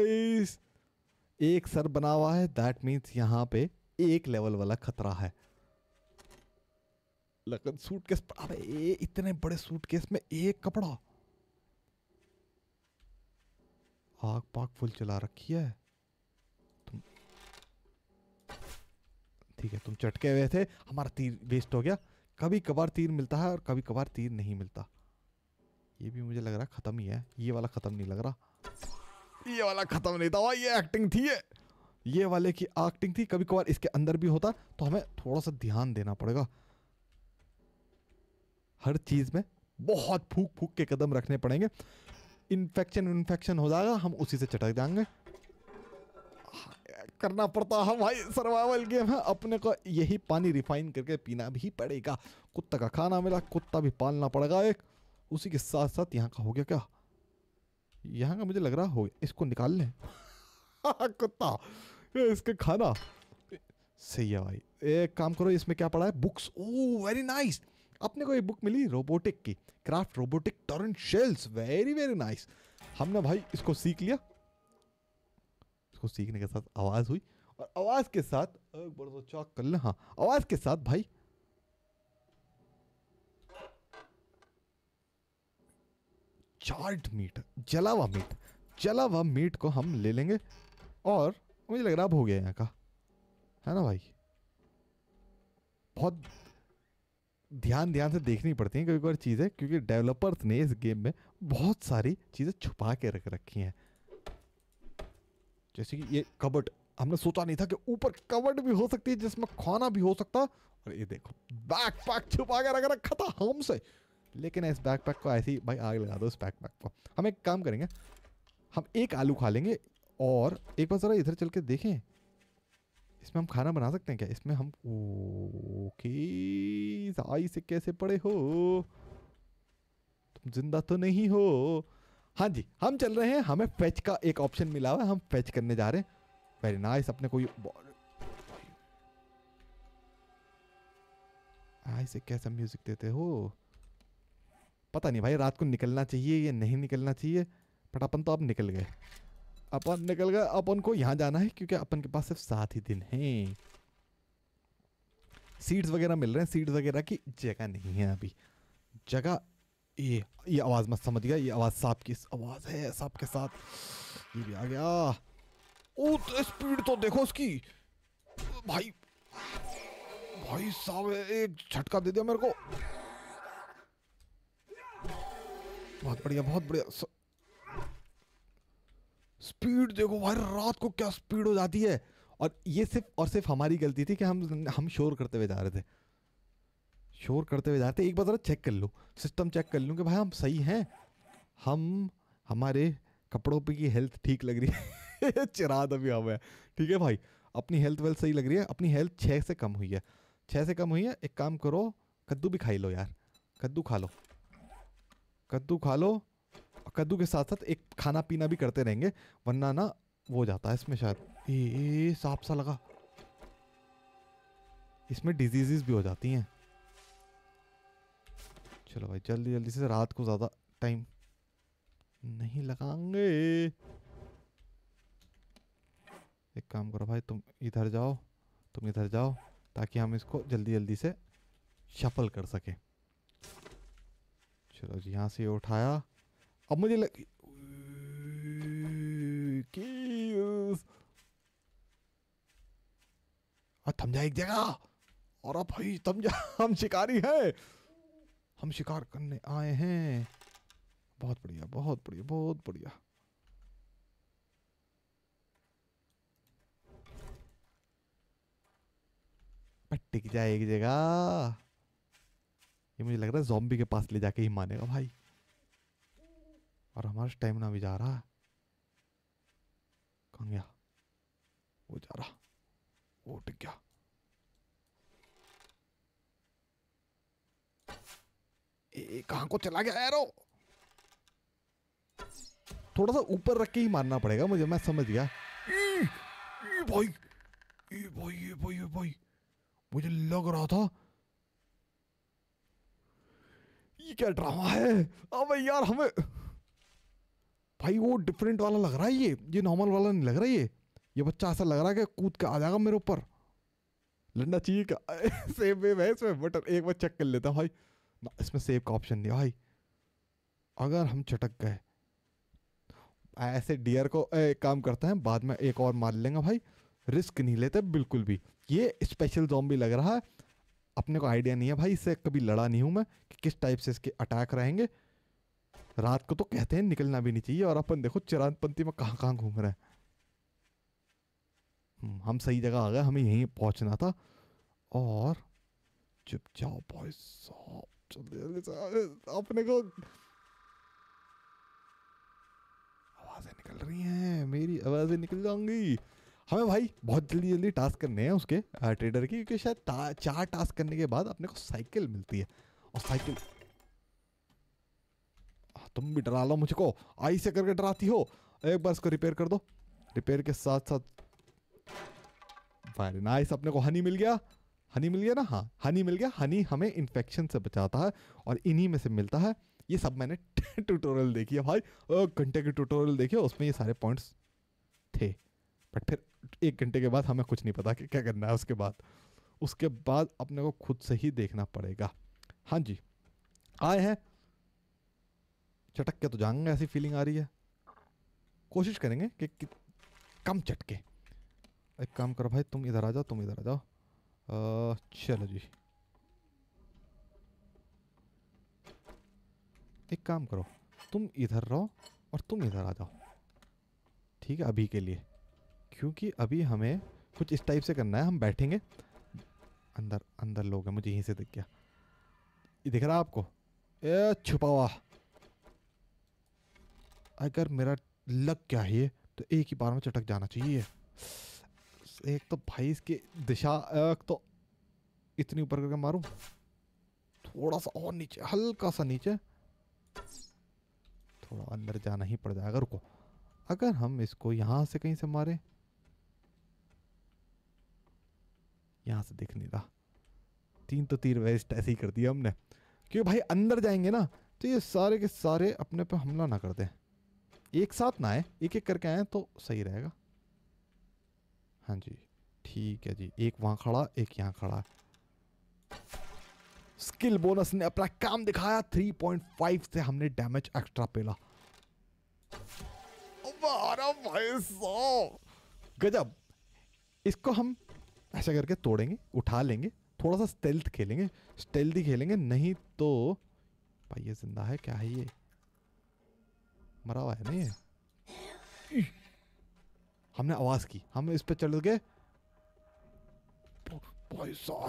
[SPEAKER 1] एक सर बना हुआ है दैट मीन्स यहाँ पे एक लेवल वाला खतरा है लकन सूटकेस अबे ये इतने बड़े सूटकेस में एक कपड़ा आग पाक फुल चला रखी है तुम ठीक है तुम चटके हुए थे हमारा तीर वेस्ट हो गया कभी कभार तीर मिलता है और कभी कभार तीर नहीं मिलता ये भी मुझे लग रहा है ख़त्म ही है ये वाला ख़त्म नहीं लग रहा ये वाला ख़त्म नहीं था ये एक्टिंग थी ये ये वाले की एक्टिंग थी कभी कभार इसके अंदर भी होता तो हमें थोड़ा सा ध्यान देना पड़ेगा हर चीज़ में बहुत फूक फूक के कदम रखने पड़ेंगे इन्फेक्शन इन्फेक्शन हो जाएगा हम उसी से चटक जाएंगे करना पड़ता है भाई सर्वाइवल गेम है अपने को यही पानी रिफाइन करके पीना भी पड़ेगा कुत्ता का खाना मिला कुत्ता भी पालना पड़ेगा एक उसी के साथ साथ यहाँ का हो गया क्या यहाँ का मुझे लग रहा हो इसको निकाल लें कुत्ता इसके खाना सही है भाई एक काम करो इसमें क्या पड़ा है बुक्स ओ वेरी नाइस अपने को एक बुक मिली रोबोटिक की craft robotic turret shells very very nice हमने भाई इसको सीख लिया उसको सीखने के साथ आवाज़ हुई और आवाज़ के साथ एक बार तो चौक कर लें हाँ आवाज़ के साथ भाई चार्ट मीट जला हुआ मीट जला हुआ मीट को हम ले लेंगे और मुझे लग रहा अब हो गया यहाँ का है ना भाई बहुत ध्यान ध्यान से देखनी पड़ती है कभी कभार चीज़ें क्योंकि डेवलपर्स ने इस गेम में बहुत सारी चीज़ें छुपा के रख रखी हैं जैसे कि ये कबट हमने सोचा नहीं था कि ऊपर कबट भी हो सकती है जिसमें खाना भी हो सकता और ये देखो बैक पैक छुपा कर रख रखा था हमसे लेकिन इस बैक पैक को ऐसे ही भाई आग लगा दो इस बैक पैक को हम एक काम करेंगे हम एक आलू खा लेंगे और एक बार ज़रा इधर चल के देखें इसमें हम खाना बना सकते हैं क्या इसमें हम ओके आई से कैसे पड़े हो तुम जिंदा तो नहीं हो हाँ जी हम चल रहे हैं हमें फैच का एक ऑप्शन मिला हुआ है हम फैच करने जा रहे हैं वेरी नाइस अपने कोई ऐसे कैसा म्यूजिक देते हो पता नहीं भाई रात को निकलना चाहिए या नहीं निकलना चाहिए बट अपन तो अब निकल गए अपन निकल गए अपन को यहाँ जाना है क्योंकि अपन के पास सिर्फ सात ही दिन हैं सीड्स वगैरह मिल रहे हैं सीड्स वगैरह की जगह नहीं है अभी जगह ये ये आवाज़ मत समझ गया ये आवाज़ सांप की आवाज़ है सांप के साथ ये भी आ गया ओ तो स्पीड तो देखो उसकी भाई भाई साहब एक झटका दे दिया मेरे को बहुत बढ़िया बहुत बढ़िया स... स्पीड देखो भाई रात को क्या स्पीड हो जाती है और ये सिर्फ और सिर्फ हमारी गलती थी कि हम हम शोर करते हुए जा रहे थे शोर करते हुए जाते एक बार ज़रा चेक कर लो सिस्टम चेक कर लूँ कि भाई हम सही हैं हम हमारे कपड़ों पे की हेल्थ ठीक लग रही है चिराद अभी है ठीक है भाई अपनी हेल्थ वेल्थ सही लग रही है अपनी हेल्थ छः से कम हुई है छः से कम हुई है एक काम करो कद्दू भी खाई लो यार कद्दू खा लो कद्दू खा लो कद्दू के साथ साथ एक खाना पीना भी करते रहेंगे वरना ना वो जाता है इसमें शायद ए, साफ सा लगा इसमें डिजीजेस भी हो जाती हैं चलो भाई जल्दी जल्दी से रात को ज़्यादा टाइम नहीं लगाएंगे एक काम करो भाई तुम इधर जाओ तुम इधर जाओ ताकि हम इसको जल्दी जल्दी से शफल कर सके चलो जी यहाँ से उठाया अब मुझे लग थम जा एक जगह और अब भाई थम जा हम शिकारी हैं हम शिकार करने आए हैं बहुत बढ़िया बहुत बढ़िया बहुत बढ़िया टिक जाए एक जगह ये मुझे लग रहा है जॉम्बी के पास ले जाके ही मानेगा भाई और हमारा स्टेमिना भी जा रहा है कौन गया वो जा रहा वो टिक गया कहां को चला गया एरो थोड़ा सा ऊपर रख के ही मारना पड़ेगा मुझे मैं समझ गया ए, ए भाई ए भाई ए भाई ए भाई मुझे लग रहा था ये क्या ड्रामा है अबे हाँ यार हमें भाई वो डिफरेंट वाला लग रहा है ये ये नॉर्मल वाला नहीं लग रहा है ये ये बच्चा ऐसा लग रहा है कि कूद के आ जाएगा मेरे ऊपर लंडा चाहिए क्या सेम वे है इसमें एक बार चेक कर लेता भाई इसमें सेव का ऑप्शन नहीं भाई अगर हम चटक गए ऐसे डियर को एक काम करते हैं बाद में एक और मार लेंगे भाई रिस्क नहीं लेते बिल्कुल भी ये स्पेशल भी लग रहा है अपने को आइडिया नहीं है भाई इससे कभी लड़ा नहीं हूँ मैं कि किस टाइप से इसके अटैक रहेंगे रात को तो कहते हैं निकलना भी नहीं चाहिए और अपन देखो चिरानपंथी में कहाँ कहाँ घूम रहे हैं हम्म, हम सही जगह आ गए हमें यहीं पहुँचना था और चुप जाओ भाई साहब अपने को आवाज़ें निकल रही हैं मेरी आवाज़ें निकल जाऊंगी हमें भाई बहुत जल्दी जल्दी टास्क करने हैं उसके ट्रेडर की क्योंकि शायद ता, चार टास्क करने के बाद अपने को साइकिल मिलती है और साइकिल तुम भी डरा लो मुझको आई से करके डराती हो एक बार इसको रिपेयर कर दो रिपेयर के साथ साथ वेरी नाइस अपने को हनी मिल गया हनी मिल गया ना हाँ हनी मिल गया हनी हमें इन्फेक्शन से बचाता है और इन्हीं में से मिलता है ये सब मैंने ट्यूटोरियल देखी है भाई घंटे के ट्यूटोरियल देखे उसमें ये सारे पॉइंट्स थे बट फिर एक घंटे के बाद हमें कुछ नहीं पता कि क्या करना है उसके बाद उसके बाद अपने को खुद से ही देखना पड़ेगा हाँ जी आए हैं चटक के तो जाएंगे ऐसी फीलिंग आ रही है कोशिश करेंगे कि, कि कम चटके एक काम करो भाई तुम इधर आ जाओ तुम इधर आ जाओ Uh, चलो जी एक काम करो तुम इधर रहो और तुम इधर आ जाओ ठीक है अभी के लिए क्योंकि अभी हमें कुछ इस टाइप से करना है हम बैठेंगे अंदर अंदर लोग हैं मुझे यहीं से दिख गया ये दिख रहा आपको ए छुपा हुआ अगर मेरा लग क्या है तो एक ही बार में चटक जाना चाहिए एक तो भाई इसकी दिशा एक तो इतनी ऊपर करके मारूं थोड़ा सा और नीचे हल्का सा नीचे थोड़ा अंदर जाना ही पड़ जाएगा रुको अगर हम इसको यहां से कहीं से मारे यहां से देखने नहीं रहा तीन तो तीर वेस्ट ऐसे ही कर दिया हमने क्योंकि भाई अंदर जाएंगे ना तो ये सारे के सारे अपने पे हमला ना कर दें एक साथ ना आए एक एक करके आए तो सही रहेगा हाँ जी ठीक है जी एक वहाँ खड़ा एक यहाँ खड़ा स्किल बोनस ने अपना काम दिखाया 3.5 से हमने डैमेज एक्स्ट्रा पेला भाई सौ गजब इसको हम ऐसा करके तोड़ेंगे उठा लेंगे थोड़ा सा स्टेल्थ खेलेंगे स्टेल्थी खेलेंगे नहीं तो भाई ये जिंदा है क्या है ये मरा हुआ है नहीं है हमने आवाज़ की हम इस पर चल गए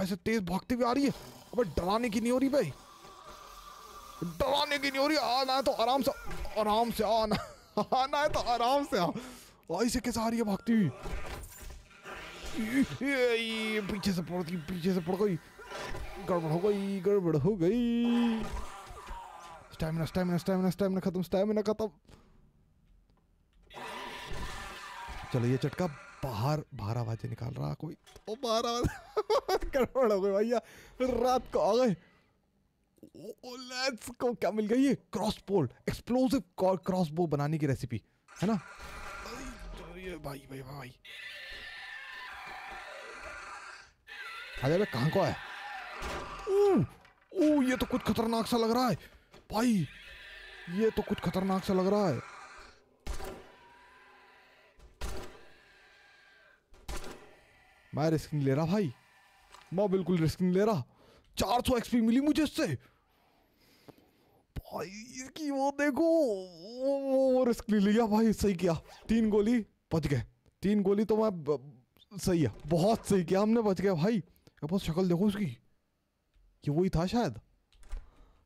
[SPEAKER 1] ऐसे तेज भागती हुई आ रही है अबे डराने की नहीं हो रही भाई डराने की नहीं हो रही आना है तो आराम से आराम से आना आना है तो आराम से ऐसे कैसे आ रही है भागती हुई पीछे से पड़ गई पीछे से पड़ गई गड़बड़ हो गई गड़बड़ हो गई स्टैमिना स्टैमिना स्टैमिना स्टैमिना खत्म स्टैमिना खत्म चलो ये चटका बाहर बाहर आवाज़ें निकाल रहा कोई तो बाहर आवाज गड़बड़ हो गई भैया रात को आ गए लेट्स को क्या मिल गई ये क्रॉस पोल एक्सप्लोसिव क्रॉस बो बनाने की रेसिपी है ना भाई भाई भाई, भाई। अरे अरे कहाँ को आया ओ ये तो कुछ खतरनाक सा लग रहा है भाई ये तो कुछ खतरनाक सा लग रहा है मैं रिस्क नहीं ले रहा भाई मैं बिल्कुल रिस्क नहीं ले रहा चार सौ एक्सपी मिली मुझे इससे भाई इसकी वो देखो वो, वो, वो रिस्क नहीं लिया भाई सही किया तीन गोली बच गए तीन गोली तो मैं सही है बहुत सही किया हमने बच गया भाई बहुत शक्ल देखो उसकी ये वही था शायद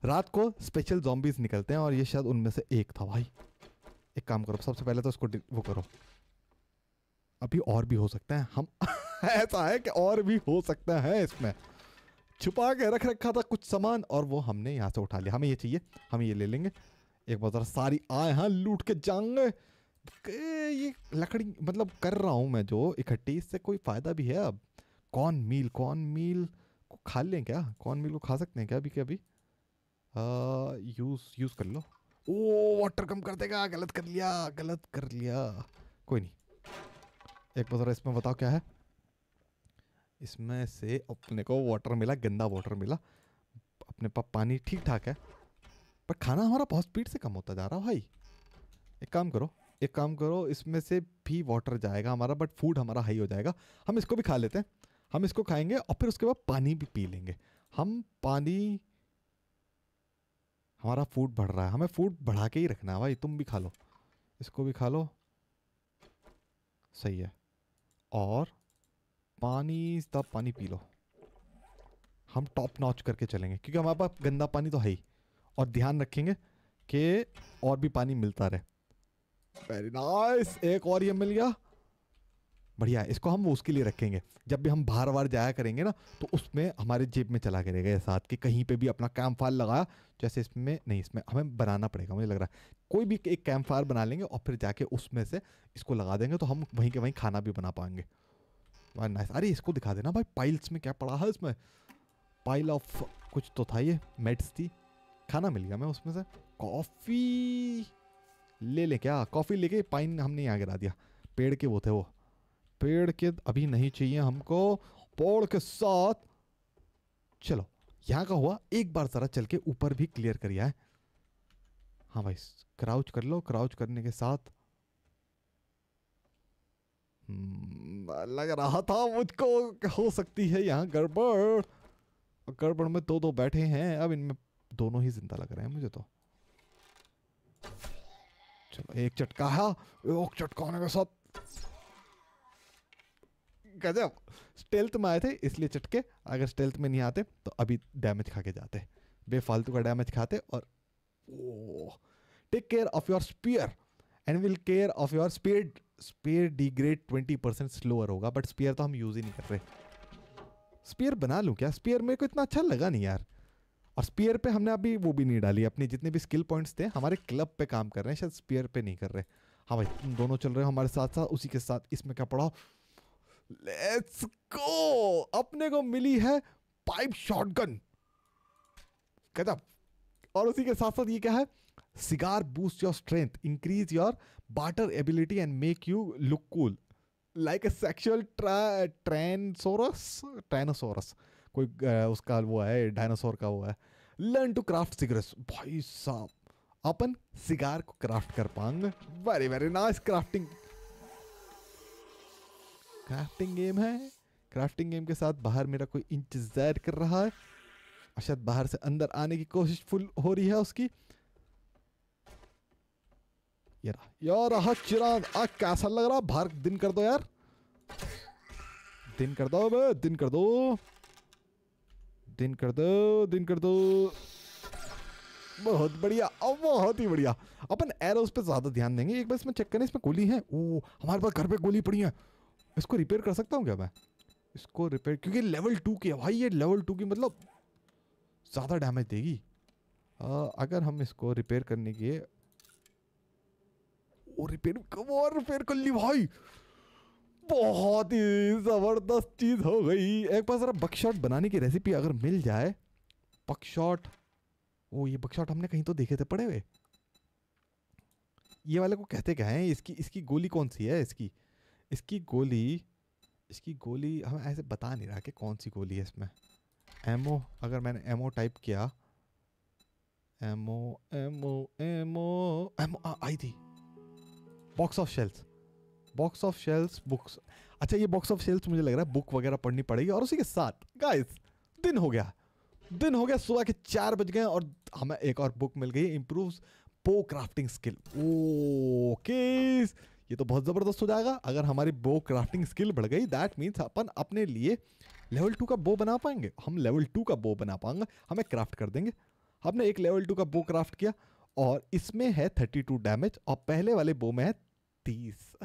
[SPEAKER 1] रात को स्पेशल जॉम्बीज निकलते हैं और ये शायद उनमें से एक था भाई एक काम करो सबसे पहले तो उसको वो करो अभी और भी हो सकते हैं हम ऐसा है कि और भी हो सकता है इसमें छुपा के रख रखा था कुछ सामान और वो हमने यहाँ से उठा लिया हमें ये चाहिए हम ये ले लेंगे एक बार ज़रा सारी आए हाँ लूट के जाएंगे ये लकड़ी मतलब कर रहा हूँ मैं जो इकट्ठी इससे कोई फ़ायदा भी है अब कौन मील कौन मील को खा लें क्या कौन मील को खा सकते हैं क्या अभी के अभी यूज़ यूज़ कर लो ओ वाटर कम कर देगा गलत कर लिया गलत कर लिया कोई नहीं एक बार ज़रा इसमें बताओ क्या है इसमें से अपने को वाटर मिला गंदा वाटर मिला अपने पास पानी ठीक ठाक है पर खाना हमारा बहुत स्पीड से कम होता जा रहा भाई एक काम करो एक काम करो इसमें से भी वाटर जाएगा हमारा बट फूड हमारा हाई हो जाएगा हम इसको भी खा लेते हैं हम इसको खाएंगे और फिर उसके बाद पानी भी पी लेंगे हम पानी हमारा फूड बढ़ रहा है हमें फूड बढ़ा के ही रखना है भाई तुम भी खा लो इसको भी खा लो सही है और पानी तब पानी पी लो हम टॉप नॉच करके चलेंगे क्योंकि हमारे पास गंदा पानी तो है ही और ध्यान रखेंगे कि और भी पानी मिलता रहे वेरी नाइस एक और ये मिल गया बढ़िया इसको हम उसके लिए रखेंगे जब भी हम बाहर बार जाया करेंगे ना तो उसमें हमारे जेब में चला करेगा ये साथ कि कहीं पे भी अपना कैंप फायर लगाया जैसे इसमें नहीं इसमें हमें बनाना पड़ेगा मुझे लग रहा है कोई भी एक कैंप फायर बना लेंगे और फिर जाके उसमें से इसको लगा देंगे तो हम वहीं के वहीं खाना भी बना पाएंगे भाई नाइस अरे इसको दिखा देना भाई पाइल्स में क्या पड़ा है इसमें पाइल ऑफ कुछ तो था ये मेट्स थी खाना मिल गया मैं उसमें से कॉफ़ी ले ले क्या कॉफ़ी लेके पाइन हमने यहाँ गिरा दिया पेड़ के वो थे वो पेड़ के अभी नहीं चाहिए हमको पौड़ के साथ चलो यहाँ का हुआ एक बार ज़रा चल के ऊपर भी क्लियर करिए हाँ भाई क्राउच कर लो क्राउच करने के साथ हम्म, लग रहा था मुझको हो सकती है यहाँ गड़बड़ गड़बड़ में दो दो बैठे हैं अब इनमें दोनों ही जिंदा लग रहे हैं मुझे तो चलो एक चटका है एक चटकाने में सब गजब स्टेल्थ में आए थे इसलिए चटके अगर स्टेल्थ में नहीं आते तो अभी डैमेज खा के जाते बेफालतू का डैमेज खाते और ओ take care of your spear and will care of your speed spear degrade twenty percent slower होगा बट स्पेयर तो हम यूज़ ही नहीं कर रहे स्पेयर बना लूँ क्या स्पेयर मेरे को इतना अच्छा लगा नहीं यार और स्पेयर पे हमने अभी वो भी नहीं डाली अपने जितने भी स्किल पॉइंट्स थे हमारे क्लब पे काम कर रहे हैं शायद स्पेयर पे नहीं कर रहे हाँ भाई तुम दोनों चल रहे हो हमारे साथ साथ उसी के साथ इसमें क्या पड़ा लेट्स गो अपने को मिली है पाइप शॉटगन गजब और उसी के साथ साथ ये क्या है cigar boost your strength increase your barter ability and make you look cool like a sexual tra- transaurus, कोई उसका वो है डायनासोर का वो है लर्न टू क्राफ्ट सिगरेट्स भाई साहब अपन सिगार को क्राफ्ट कर पाएंगे very very nice crafting crafting game है क्राफ्टिंग गेम के साथ बाहर मेरा कोई इंतजार कर रहा है अशद अच्छा, बाहर से अंदर आने की कोशिश फुल हो रही है उसकी ये रहा यार रहा चिराग आ कैसा लग रहा भार दिन कर दो यार दिन कर दो बे दिन कर दो दिन कर दो दिन कर दो बहुत बढ़िया अब बहुत ही बढ़िया अपन एरोस पे ज़्यादा ध्यान देंगे एक बार इसमें चेक करें इसमें गोली है ओ हमारे पास घर पे गोली पड़ी है इसको रिपेयर कर सकता हूँ क्या मैं इसको रिपेयर क्योंकि लेवल टू की है भाई ये लेवल टू की मतलब ज़्यादा डैमेज देगी आ, अगर हम इसको रिपेयर करने के और रिपेयर कब और रिपेयर कर ली भाई बहुत ही ज़बरदस्त चीज़ हो गई एक बार ज़रा बक्शॉट बनाने की रेसिपी अगर मिल जाए बक्शॉट ओ ये बक्शॉट हमने कहीं तो देखे थे पड़े हुए ये वाले को कहते क्या हैं इसकी इसकी गोली कौन सी है इसकी इसकी गोली इसकी गोली हमें ऐसे बता नहीं रहा कि कौन सी गोली है इसमें एमओ अगर मैंने एमओ टाइप किया एमओ एमओ एमओ एमओ आई थी box of shells box of shells books अच्छा ये बॉक्स ऑफ शेल्स मुझे लग रहा है बुक वगैरह पढ़नी पड़ेगी और उसी के साथ गाइस दिन हो गया दिन हो गया सुबह के चार बज गए और हमें एक और बुक मिल गई इम्प्रूव बो क्राफ्टिंग स्किल ओके ये तो बहुत ज़बरदस्त हो जाएगा अगर हमारी बो क्राफ्टिंग स्किल बढ़ गई दैट मीन्स अपन अपने लिए लेवल टू का बो बना पाएंगे हम लेवल टू का बो बना पाएंगे हमें क्राफ्ट कर देंगे हमने एक लेवल टू का बो क्राफ्ट किया और इसमें है थर्टी टू डैमेज और पहले वाले बो में है तीस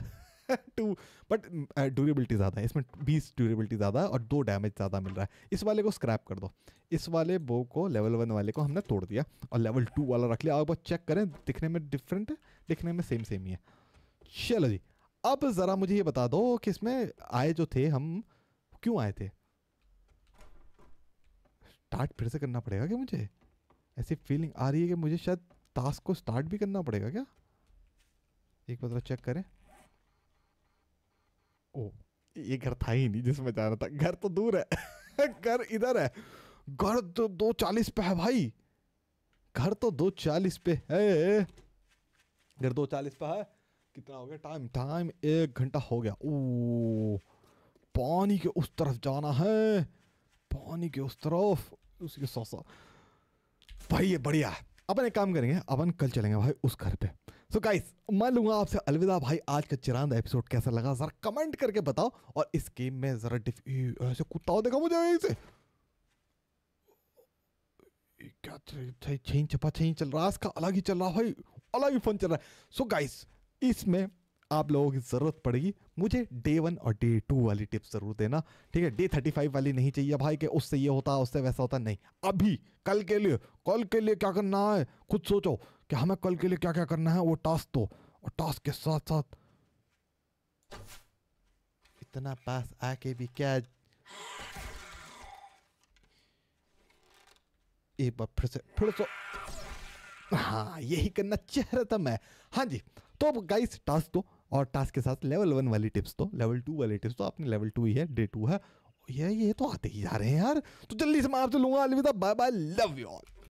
[SPEAKER 1] टू बट ड्यूरेबिलिटी ज़्यादा है इसमें बीस ड्यूरेबिलिटी ज़्यादा है और दो डैमेज ज़्यादा मिल रहा है इस वाले को स्क्रैप कर दो इस वाले बो को लेवल वन वाले को हमने तोड़ दिया और लेवल टू वाला रख लिया और चेक करें दिखने में डिफरेंट है दिखने में सेम सेम ही है चलो जी अब ज़रा मुझे ये बता दो कि इसमें आए जो थे हम क्यों आए थे स्टार्ट फिर से करना पड़ेगा क्या मुझे ऐसी फीलिंग आ रही है कि मुझे शायद टास्क को स्टार्ट भी करना पड़ेगा क्या एक बार चेक करें ओ ये घर था ही नहीं जिसमें जा रहा था घर तो दूर है घर इधर है घर तो दो चालीस पे है भाई घर तो दो चालीस पे है घर दो चालीस पे है कितना हो गया टाइम टाइम एक घंटा हो गया ओ पानी के उस तरफ जाना है पानी के उस तरफ उसके सौसा भाई ये बढ़िया है अपन एक काम करेंगे अपन कल चलेंगे भाई उस घर पे सो so गाइस मैं लूंगा आपसे अलविदा भाई आज का चिरांद एपिसोड कैसा लगा जरा कमेंट करके बताओ और इस गेम में जरा ऐसे कुत्ता देखा मुझे ऐसे क्या छीन छपा छीन चल रहा है इसका अलग ही चल रहा है भाई अलग ही फोन चल रहा है सो so गाइस इसमें आप लोगों की ज़रूरत पड़ेगी मुझे डे वन और डे टू वाली टिप्स ज़रूर देना ठीक है डे थर्टी फाइव वाली नहीं चाहिए भाई के उससे ये होता उससे वैसा होता नहीं अभी कल के लिए कल के लिए क्या करना है खुद सोचो कि हमें कल के लिए क्या क्या करना है वो टास्क तो और टास्क के साथ साथ इतना पास आके भी क्या एक बार फिर से फिर से हाँ यही करना चाह रहा था तो मैं हाँ जी तो गाइस टास्क तो और टास्क के साथ लेवल वन वाली टिप्स तो लेवल टू वाली टिप्स तो आपने लेवल टू ही है डे टू है ये ये तो आते ही जा रहे हैं यार तो जल्दी से मैं आपसे लूंगा अलविदा bye bye love you all